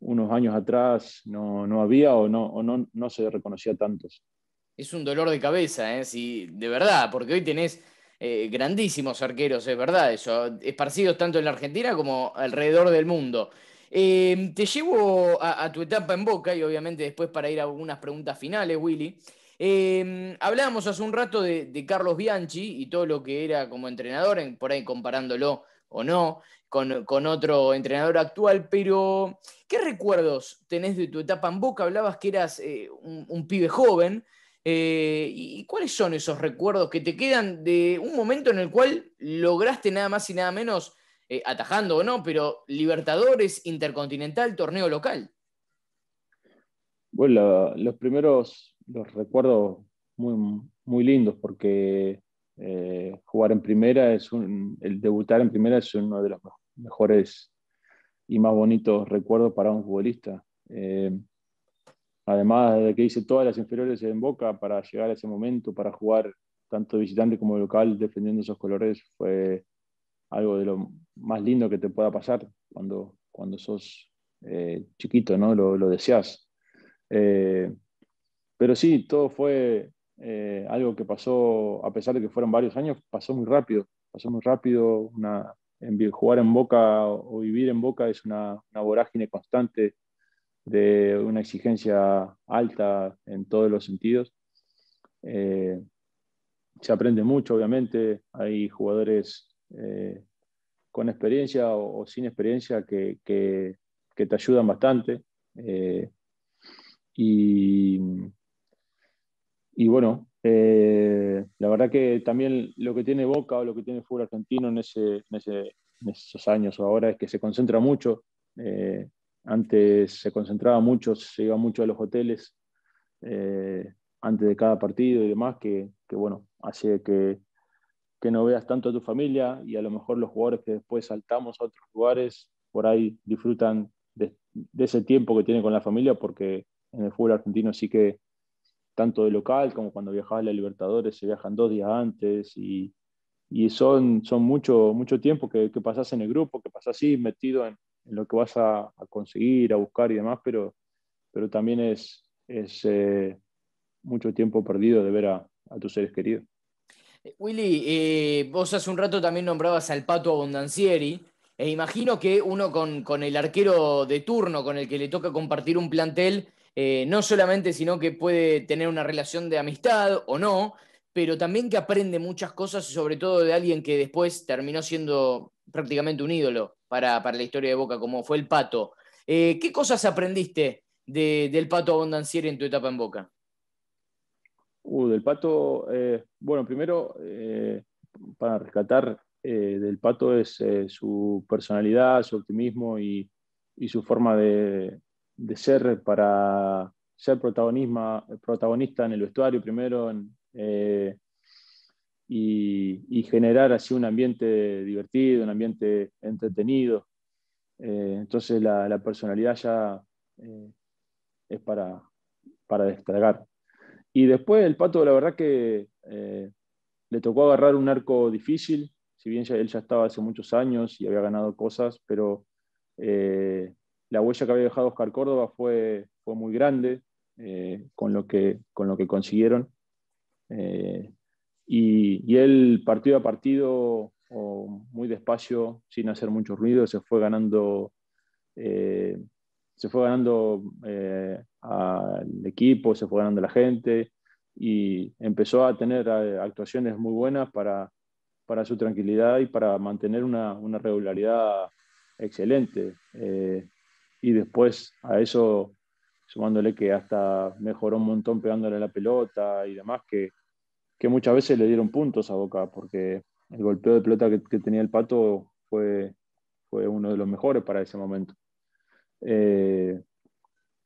unos años atrás no, había o, no, no, se reconocía tantos. Es un dolor de cabeza, ¿eh? sí, de verdad, porque hoy tenés eh, grandísimos arqueros, es verdad eso, esparcidos tanto en la Argentina como alrededor del mundo. Em, te llevo a, tu etapa en Boca y obviamente después para ir a algunas preguntas finales, Willy. Em, hablábamos hace un rato de, Carlos Bianchi y todo lo que era como entrenador, por ahí comparándolo o no, con, otro entrenador actual, pero ¿qué recuerdos tenés de tu etapa en Boca? Hablabas que eras eh, un, pibe joven, eh, ¿y cuáles son esos recuerdos que te quedan de un momento en el cual lograste nada más y nada menos, eh, atajando o no, pero Libertadores, Intercontinental, torneo local? Bueno, los primeros, los recuerdos muy, muy lindos porque eh, jugar en primera es un, el debutar en primera es uno de los mejores y más bonitos recuerdos para un futbolista. Eh, además de que hice todas las inferiores en Boca para llegar a ese momento, para jugar tanto visitante como local defendiendo esos colores, fue algo de lo más lindo que te pueda pasar cuando, cuando sos eh, chiquito, ¿no? Lo, deseas. pero sí, todo fue eh, algo que pasó, a pesar de que fueron varios años, pasó muy rápido, pasó muy rápido, una, en, jugar en Boca o vivir en Boca es una, vorágine constante de una exigencia alta en todos los sentidos. Eh, se aprende mucho, obviamente, hay jugadores eh, con experiencia o, sin experiencia que, te ayudan bastante. y, y bueno, eh, la verdad que también lo que tiene Boca o lo que tiene el fútbol argentino en, ese, en, esos años o ahora es que se concentra mucho. Eh, antes se concentraba mucho, se iba mucho a los hoteles eh, antes de cada partido y demás, que, que bueno, hace que, que, no veas tanto a tu familia y a lo mejor los jugadores que después saltamos a otros lugares por ahí disfrutan de, de ese tiempo que tienen con la familia porque en el fútbol argentino sí que tanto de local como cuando viajabas a la Libertadores, se viajan dos días antes y, son, son mucho, mucho tiempo que, que pasás en el grupo, que pasas así metido en, lo que vas a, conseguir, a buscar y demás, pero, pero también es, es eh, mucho tiempo perdido de ver a, tus seres queridos. Eh, Willy, eh, vos hace un rato también nombrabas al Pato Abondancieri. E imagino que uno con, con, el arquero de turno, con el que le toca compartir un plantel, eh, no solamente sino que puede tener una relación de amistad o no, pero también que aprende muchas cosas, sobre todo de alguien que después terminó siendo prácticamente un ídolo para, la historia de Boca, como fue el Pato. Eh, ¿Qué cosas aprendiste del Pato abundanciero en tu etapa en Boca? Uh, del Pato, eh, bueno, primero, para rescatar del Pato es su personalidad, su optimismo y su forma de, de ser para ser protagonista en el vestuario primero eh, y, generar así un ambiente divertido, un ambiente entretenido. Eh, entonces la, personalidad ya eh, es para, para Y después el Pato, la verdad que le tocó agarrar un arco difícil, si bien él ya estaba hace muchos años y había ganado cosas, pero la huella que había dejado Oscar Córdoba fue, fue muy grande eh, con, lo que, con lo que consiguieron. Eh, y, y, él partido a partido, muy despacio, sin hacer mucho ruido, se fue ganando, eh, se fue al equipo, se fue ganando a la gente y empezó a tener actuaciones muy buenas para, su tranquilidad y para mantener una, regularidad excelente y después a eso sumándole que hasta mejoró un montón pegándole la pelota y demás, que, muchas veces le dieron puntos a Boca, porque el golpeo de pelota que, tenía el Pato fue, fue uno de los mejores para ese momento. Eh,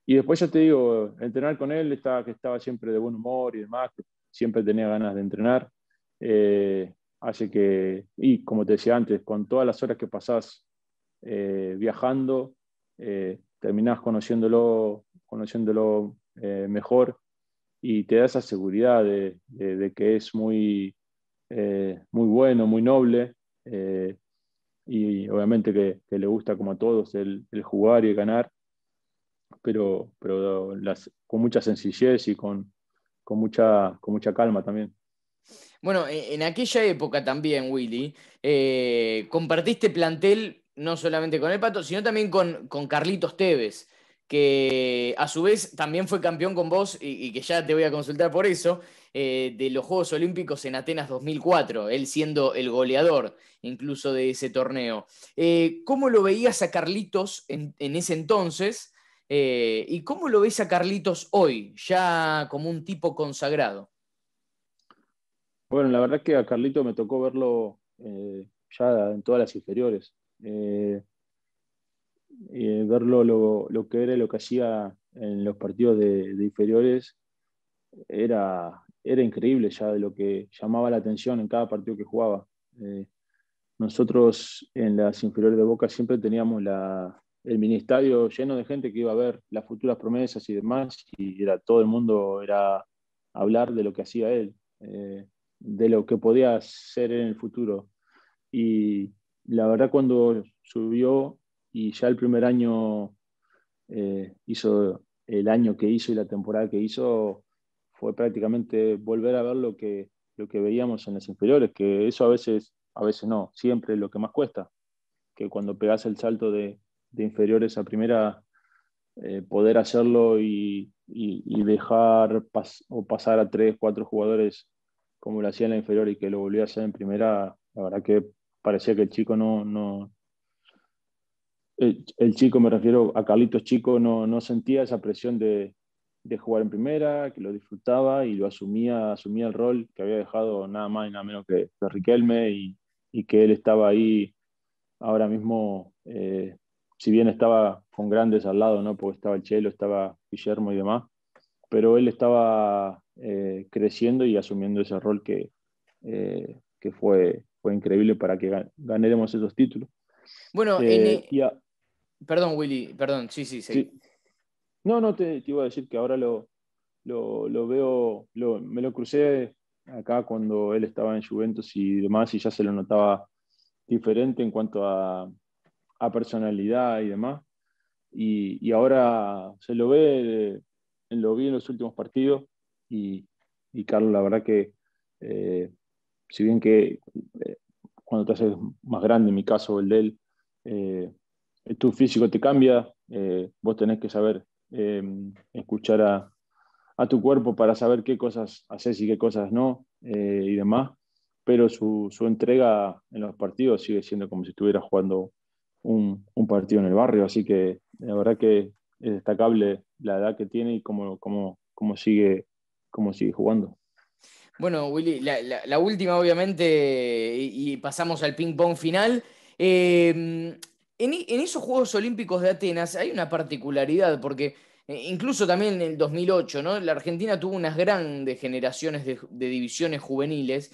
y después ya te digo, entrenar con él, estaba, que estaba siempre de buen humor y demás, siempre tenía ganas de entrenar, eh, hace que, y como te decía antes, con todas las horas que pasás eh, viajando, eh, terminás conociéndolo, conociéndolo eh, mejor y te da esa seguridad de, que es muy, eh, muy bueno, muy noble eh, y obviamente que, le gusta como a todos el, jugar y ganar, pero, pero con mucha sencillez y con, mucha, con mucha calma también. Bueno, e, en aquella época también, Willy, compartiste plantel no solamente con el Pato, sino también con, con Carlitos Tevez, que a su vez también fue campeón con vos y, que ya te voy a consultar por eso, eh, de los Juegos Olímpicos en Atenas 2004, él siendo el goleador incluso de ese torneo. Eh, ¿Cómo lo veías a Carlitos en, ese entonces? Eh, ¿Y cómo lo ves a Carlitos hoy, ya como un tipo consagrado? Bueno, la verdad es que a Carlitos me tocó verlo ya en todas las inferiores eh, verlo lo, lo, que era lo que hacía en los partidos de, inferiores era, era increíble ya de lo que llamaba la atención en cada partido que jugaba. Eh, nosotros en las inferiores de Boca siempre teníamos el mini estadio lleno de gente que iba a ver las futuras promesas y demás, y era todo el mundo era hablar de lo que hacía él, eh, de lo que podía ser en el futuro. Y la verdad cuando subió y ya el primer año eh, hizo el año que hizo y la temporada que hizo, fue prácticamente volver a ver lo que, lo que veíamos en las inferiores, que eso a veces, a veces no, siempre es lo que más cuesta, que cuando pegas el salto de, de inferiores a primera, eh, poder hacerlo y, y, dejar o pasar a tres, cuatro jugadores como lo hacía en la inferior y que lo volvió a hacer en primera, la verdad que parecía que el chico no... no el, chico, me refiero a Carlitos Chico, no, no sentía esa presión de, de jugar en primera, que lo disfrutaba y lo asumía, asumía el rol que había dejado nada más y nada menos que, Riquelme y, y, que él estaba ahí ahora mismo, eh, si bien estaba con grandes al lado, ¿no? porque estaba el Chelo, estaba Guillermo y demás, pero él estaba eh, creciendo y asumiendo ese rol que, eh, que fue fue increíble para que ganáramos esos títulos. Bueno, eh, perdón Willy, perdón, sí, sí, sí. No, no, te, iba a decir que ahora lo, lo, veo, me lo crucé acá cuando él estaba en Juventus y demás y ya se lo notaba diferente en cuanto a, a personalidad y demás. Y, y, ahora se lo ve, lo vi en los últimos partidos y, y Carlos, la verdad que eh, si bien que eh, cuando te haces más grande, en mi caso, el de él, eh, tu físico te cambia, eh, vos tenés que saber em, escuchar a, a, tu cuerpo para saber qué cosas haces y qué cosas no y demás, pero su, su, entrega en los partidos sigue siendo como si estuviera jugando un, un, partido en el barrio, así que la verdad que es destacable la edad que tiene y cómo, sigue, cómo sigue jugando. Bueno, Willy, la, última obviamente y, pasamos al ping pong final. Em, en, esos Juegos Olímpicos de Atenas hay una particularidad porque eh, incluso también en el 2008, ¿no? La Argentina tuvo unas grandes generaciones de, divisiones juveniles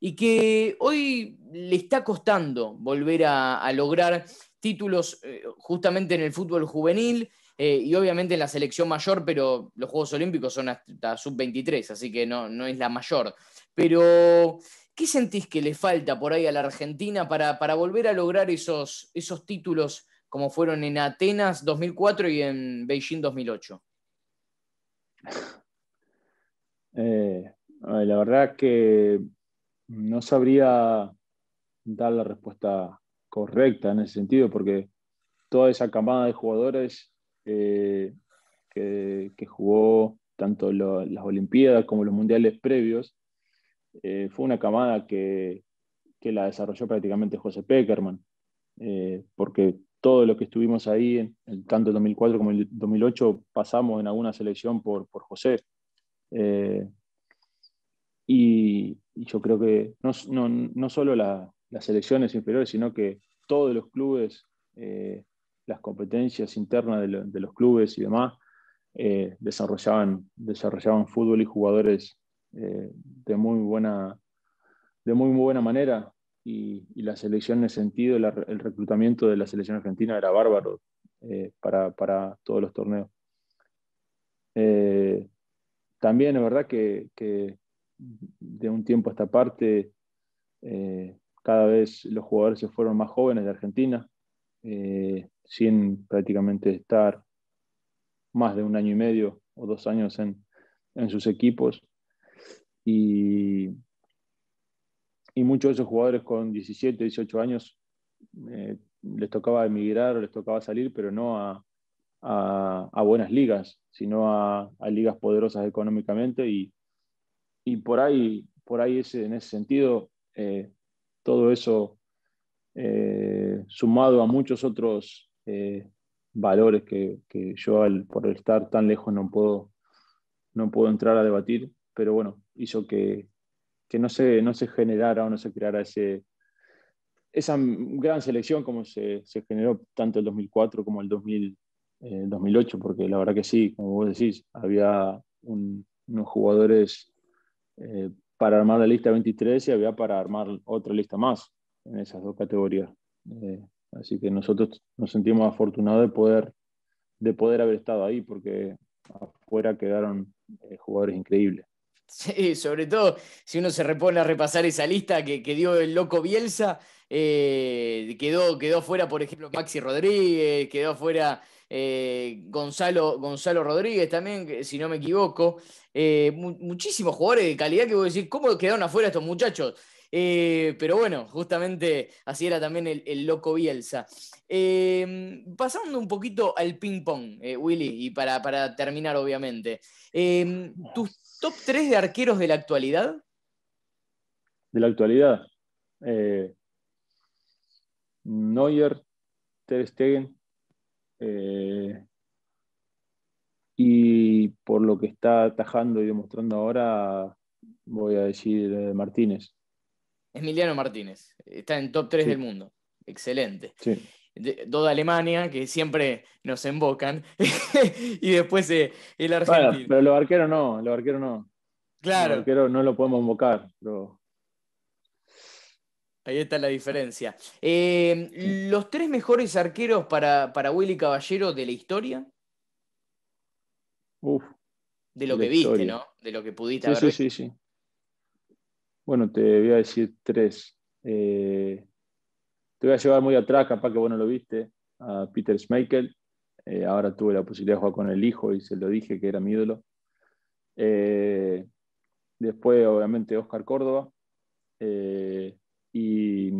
y que hoy le está costando volver a, lograr títulos eh, justamente en el fútbol juvenil eh, y obviamente en la selección mayor, pero los Juegos Olímpicos son hasta sub-23, así que no, no es la mayor. Pero, ¿qué sentís que le falta por ahí a la Argentina para, volver a lograr esos, esos títulos como fueron en Atenas 2004 y en Beijing 2008? Eh, la verdad que no sabría dar la respuesta correcta en ese sentido, porque toda esa camada de jugadores eh, que, jugó tanto las Olimpiadas como los Mundiales previos, eh, fue una camada que, la desarrolló prácticamente José Peckerman, eh, porque todo lo que estuvimos ahí, en, en, tanto el 2004 como el 2008, pasamos en alguna selección por, por José. y, yo creo que no, solo las selecciones inferiores, sino que todos los clubes las competencias internas de, los clubes y demás, eh, desarrollaban, desarrollaban fútbol y jugadores eh, de, muy buena, de muy, muy buena manera. Y, la selección en ese sentido, el reclutamiento de la selección argentina era bárbaro eh, para, todos los torneos. también es verdad que, de un tiempo a esta parte, cada vez los jugadores se fueron más jóvenes de Argentina sin prácticamente estar más de un año y medio o dos años en, sus equipos. Y, muchos de esos jugadores con 17, 18 años eh, les tocaba emigrar o les tocaba salir, pero no a, buenas ligas, sino a, ligas poderosas económicamente. Y, por ahí, por ahí en ese sentido, eh, todo eso eh, sumado a muchos otros eh, valores que, yo por estar tan lejos no puedo, no puedo entrar a debatir, pero bueno, hizo que, que no, se, no se generara o no se creara ese, esa gran selección como se, se generó tanto el 2004 como el 2008, eh, porque la verdad que sí, como vos decís, había unos jugadores eh, para armar la lista 23 y había para armar otra lista más en esas dos categorías. Así que nosotros nos sentimos afortunados de poder, de poder haber estado ahí, porque afuera quedaron eh, jugadores increíbles. Sí, sobre todo si uno se repone a repasar esa lista que, que dio el loco Bielsa, eh, quedó, quedó fuera, por ejemplo, Maxi Rodríguez, quedó afuera eh, Gonzalo, Gonzalo Rodríguez también, si no me equivoco. muchísimos jugadores de calidad que voy decir, ¿cómo quedaron afuera estos muchachos? Eh, pero bueno, justamente así era también el, loco Bielsa. Em, pasando un poquito al ping-pong, eh, Willy, y para, terminar, obviamente. Em, ¿Tus top 3 de arqueros de la actualidad? De la actualidad. Eh, Neuer, Ter Stegen. y por lo que está tajando y demostrando ahora, voy a decir Martínez. Emiliano Martínez. Está en top 3 del mundo. Excelente. Sí. De, toda Alemania, que siempre nos embocan. y después eh, el argentino. pero los arqueros no, los arqueros no. Claro. Los arqueros no lo podemos invocar. Ahí está la diferencia. Em, ¿Los tres mejores arqueros para, para Willy Caballero de la historia? Uf, de lo que viste, ¿no? De lo que pudiste ver. sí, Sí, sí, bueno, te voy a decir tres. Eh, te voy a llevar muy atrás, capaz que bueno lo viste, a Peter Schmeichel. Eh, ahora tuve la posibilidad de jugar con el hijo y se lo dije que era mi ídolo. Eh, después, obviamente, Oscar Córdoba. y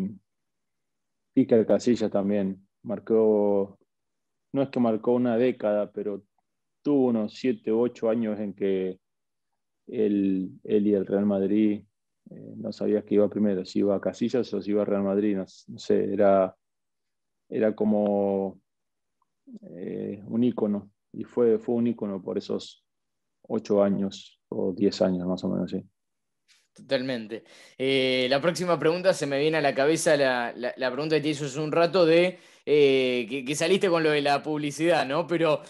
Iker Casillas también. Marcó, no es que marcó una década, pero tuvo unos siete u ocho años en que él, y el Real Madrid eh, no sabías que iba primero, si iba a Casillas o si iba a Real Madrid, no, sé, era, como eh, un ícono y fue, fue un ícono por esos ocho años o diez años más o menos, sí. Totalmente. Eh, la próxima pregunta se me viene a la cabeza la, pregunta que te hizo hace un rato de que, saliste con lo de la publicidad, ¿no? Pero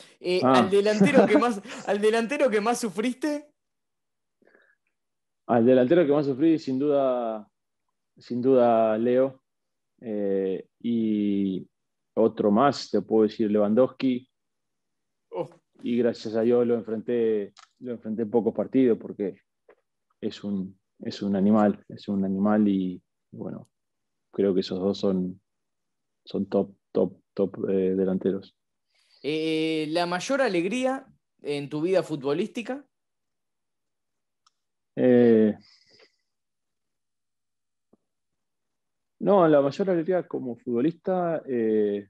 ah. al delantero que más, al delantero que más sufriste, al delantero que más sufrí, sin duda, sin duda Leo. Eh, y otro más, te puedo decir Lewandowski. Y gracias a Dios lo enfrenté, lo enfrenté en pocos partidos porque es un, es un animal, es un animal y, bueno, creo que esos dos son, son top, top, top eh, delanteros. Eh, ¿La mayor alegría en tu vida futbolística? Eh, No, la mayor alegría como futbolista, eh,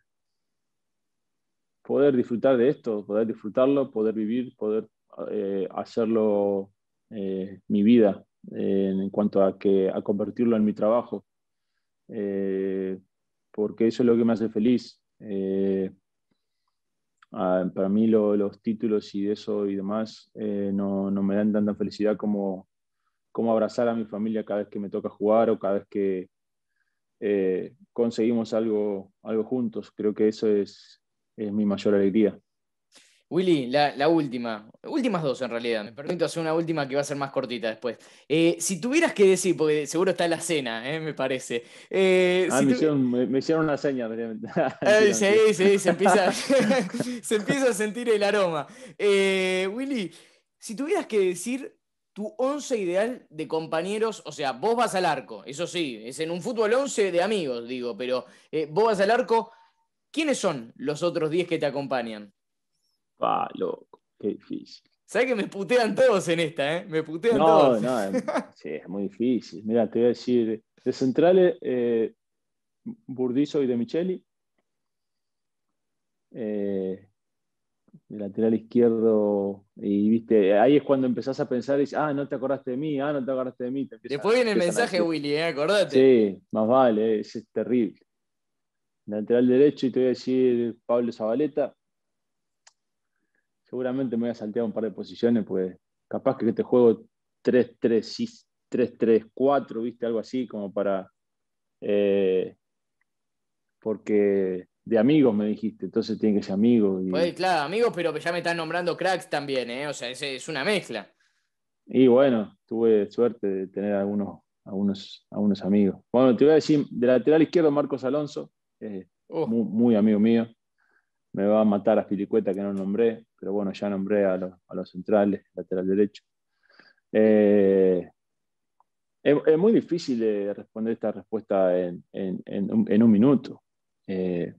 poder disfrutar de esto, poder disfrutarlo, poder vivir, poder eh, hacerlo eh, mi vida en cuanto a, que, a convertirlo en mi trabajo, porque eso es lo que me hace feliz. para mí los títulos y eso y demás no, no, me dan tanta felicidad como, como abrazar a mi familia cada vez que me toca jugar o cada vez que, eh, conseguimos algo, algo juntos. Creo que eso es, mi mayor alegría. Willy, la, la, última, últimas dos en realidad. Me permito hacer una última que va a ser más cortita después. Eh, si tuvieras que decir, porque seguro está la cena, eh, me parece. Ah, me, hicieron, una seña. sí, empieza, se empieza a sentir el aroma. Willy, si tuvieras que decir tu once ideal de compañeros, o sea, vos vas al arco, eso sí, es en un fútbol once de amigos, digo, pero eh, vos vas al arco, ¿quiénes son los otros 10 que te acompañan? Ah, loco, qué difícil. Sabes que me putean todos en esta, ¿eh? Me putean todos. No, no, sí, es muy difícil. Mira, te voy a decir, de centrales, eh, Burdizo y de Micheli. Eh, del lateral izquierdo, y viste, ahí es cuando empezás a pensar, y dices, ah, no te acordaste de mí, ah, no te acordaste de mí. Después viene el mensaje, Willy, ¿eh? acordate. Sí, más vale, es, terrible. terrible. Lateral derecho, y te voy a decir Pablo Zabaleta. Seguramente me voy a saltear un par de posiciones, pues capaz que te juego 3-3-4, viste, algo así, como para. Eh, porque de amigos, me dijiste, entonces tiene que ser amigos. Pues, claro, amigos, pero ya me están nombrando cracks también, ¿eh? o sea, es, es una mezcla. Y bueno, tuve suerte de tener algunos, algunos, amigos. Bueno, te voy a decir, de lateral izquierdo, Marcos Alonso, oh. muy, amigo mío. Me va a matar a Filicueta, que no nombré, pero bueno, ya nombré a, los, centrales, lateral derecho. Eh, es, muy difícil responder esta respuesta en, un, minuto. Eh,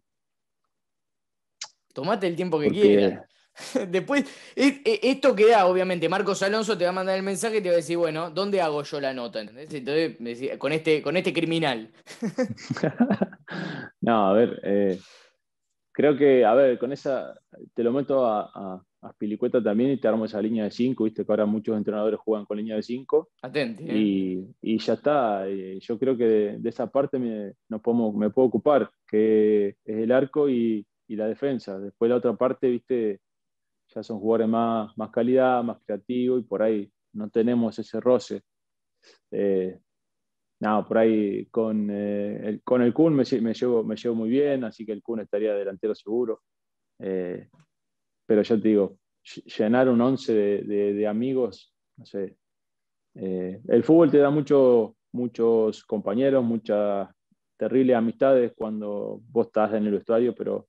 Tomate el tiempo que quieras. Después, e, esto queda, obviamente. Marcos Alonso te va a mandar el mensaje y te va a decir, bueno, ¿dónde hago yo la nota? ¿Entendés? Entonces, con este, con este criminal. no, a ver, eh, creo que, a ver, con esa, te lo meto a, a, también y te armo esa línea de 5, viste que ahora muchos entrenadores juegan con línea de 5. Atente. Eh. Y, ya está, eh, yo creo que de, esa parte me, me puedo ocupar, que es el arco y y la defensa. Después la otra parte, viste, ya son jugadores más, más calidad, más creativos y por ahí no tenemos ese roce. Eh, nada, por ahí con, eh, el, con el Kun me, me, llevo, me llevo muy bien, así que el Kun estaría delantero seguro. Eh, pero ya te digo, llenar un once de, amigos, no sé. el fútbol te da mucho, muchos compañeros, muchas terribles amistades cuando vos estás en el estadio pero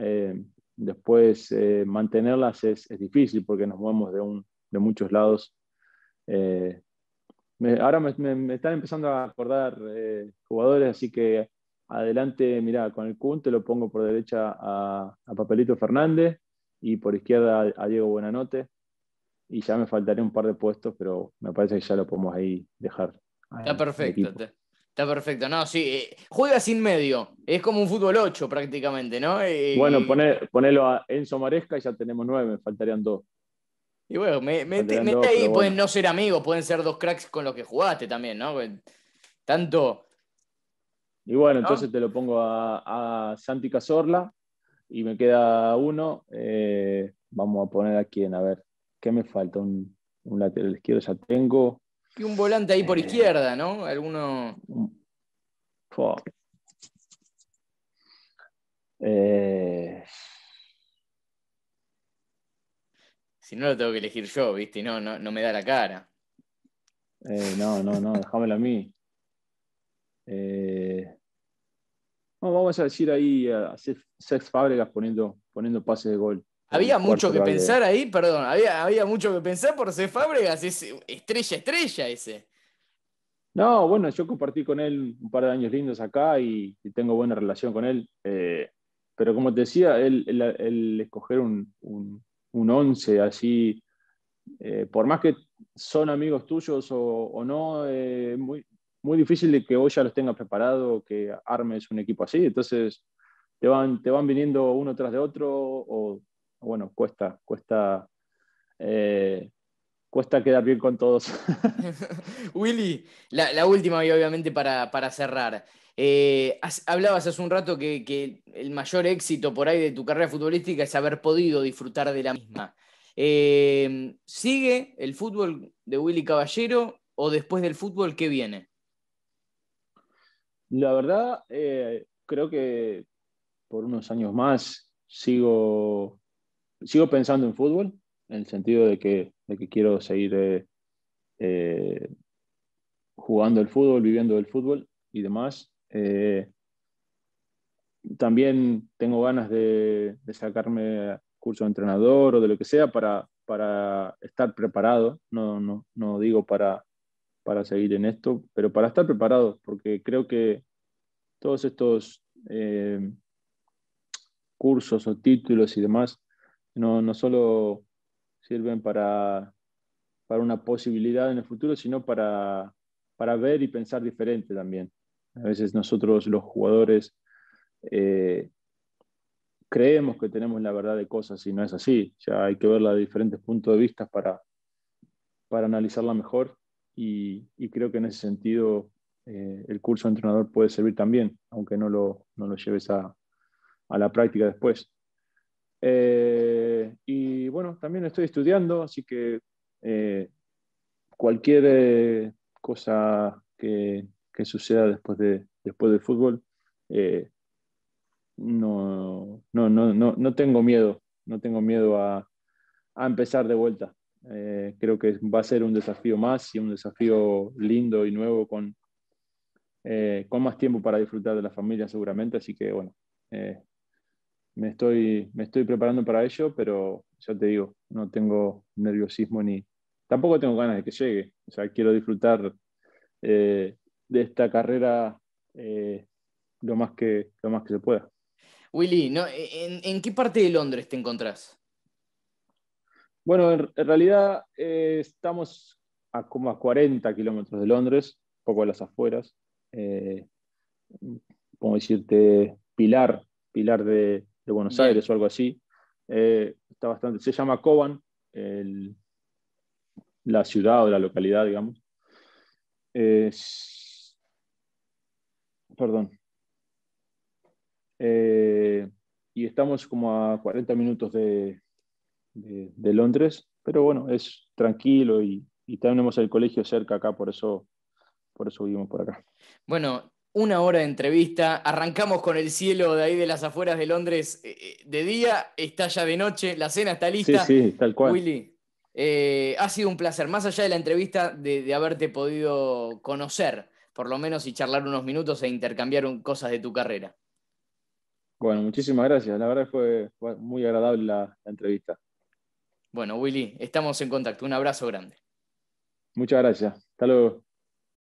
eh, después eh, mantenerlas es, es, difícil porque nos movemos de, un, de muchos lados. Eh, ahora me, están empezando a acordar jugadores, así que adelante, mira, con el Kun te lo pongo por derecha a, Papelito Fernández y por izquierda a, Diego Buenanote. Y ya me faltaría un par de puestos, pero me parece que ya lo podemos ahí dejar. Está perfecto. Está perfecto, no, sí, eh, juega sin medio, es como un fútbol 8 prácticamente, ¿no? Eh, bueno, ponelo a Enzo Maresca y ya tenemos nueve, me faltarían dos. Y bueno, me, ahí, pueden no ser amigos, pueden ser dos cracks con los que jugaste también, ¿no? Pues, tanto... Y bueno, entonces te lo pongo a, Santi Cazorla y me queda uno, eh, vamos a poner a quién, a ver, ¿qué me falta? un lateral izquierdo ya tengo, y un volante ahí por eh, izquierda, ¿no? Alguno. Eh. Si no lo tengo que elegir yo, ¿viste? no, no, me da la cara. Eh, no, no, no, déjamelo a mí. vamos a decir ahí a Sex fábricas poniendo, poniendo pases de gol. Había mucho que pensar ahí, perdón, había, había mucho que pensar por ser Fábregas, es estrella, estrella ese. No, bueno, yo compartí con él un par de años lindos acá y, tengo buena relación con él. Eh, pero como te decía, él, escoger un, un, once así, eh, por más que son amigos tuyos o, no, eh, muy, muy difícil de que hoy ya los tengas preparado, que armes un equipo así. Entonces, te van, te van viniendo uno tras de otro o bueno, cuesta, cuesta, eh, cuesta quedar bien con todos. Willy, la, última y obviamente para, cerrar. Eh, hablabas hace un rato que, el mayor éxito por ahí de tu carrera futbolística es haber podido disfrutar de la misma. Eh, ¿Sigue el fútbol de Willy Caballero o después del fútbol qué viene? La verdad, creo que por unos años más sigo, sigo pensando en fútbol, en el sentido de que, quiero seguir eh, eh, jugando el fútbol, viviendo el fútbol y demás. Eh, también tengo ganas de, de, sacarme curso de entrenador o de lo que sea para, estar preparado, no, no, digo para, para seguir en esto, pero para estar preparado, porque creo que todos estos cursos o títulos y demás no, no solo sirven para, una posibilidad en el futuro, sino para, ver y pensar diferente también. A veces nosotros los jugadores eh, creemos que tenemos la verdad de cosas y no es así. Ya hay que verla de diferentes puntos de vista para, para analizarla mejor y, creo que en ese sentido eh, el curso de entrenador puede servir también, aunque no lo, lleves a la práctica después. Eh, y bueno, también estoy estudiando, así que eh, cualquier eh, cosa que, que, suceda después, de, después del fútbol, no, no, no, no, tengo miedo, no tengo miedo a, a empezar de vuelta. creo que va a ser un desafío más y un desafío lindo y nuevo con, con más tiempo para disfrutar de la familia seguramente, así que bueno, me estoy, me estoy preparando para ello, pero ya te digo, no tengo nerviosismo ni... Tampoco tengo ganas de que llegue, o sea, quiero disfrutar eh, de esta carrera eh, lo, más que, lo más que se pueda. Willy, ¿En, qué parte de Londres te encontrás? Bueno, en, realidad eh, estamos a como a 40 kilómetros de Londres, un poco a las afueras. como decirte? Pilar, pilar de, de Buenos Aires o algo así. Eh, está bastante, se llama Coban, la ciudad o la localidad, digamos. perdón. Eh, y estamos como a 40 minutos de, de, Londres, pero bueno, es tranquilo y, y, tenemos el colegio cerca acá, por eso, por eso vivimos por acá. Bueno, una hora de entrevista, arrancamos con el cielo de ahí de las afueras de Londres eh, eh, de día, está ya de noche, la cena está lista. Sí, sí, tal cual. Willy, eh, ha sido un placer, más allá de la entrevista, de, haberte podido conocer, por lo menos y charlar unos minutos e intercambiar un, cosas de tu carrera. Bueno, muchísimas gracias, la verdad fue, muy agradable la, la entrevista. Bueno, Willy, estamos en contacto, un abrazo grande. Muchas gracias, hasta luego.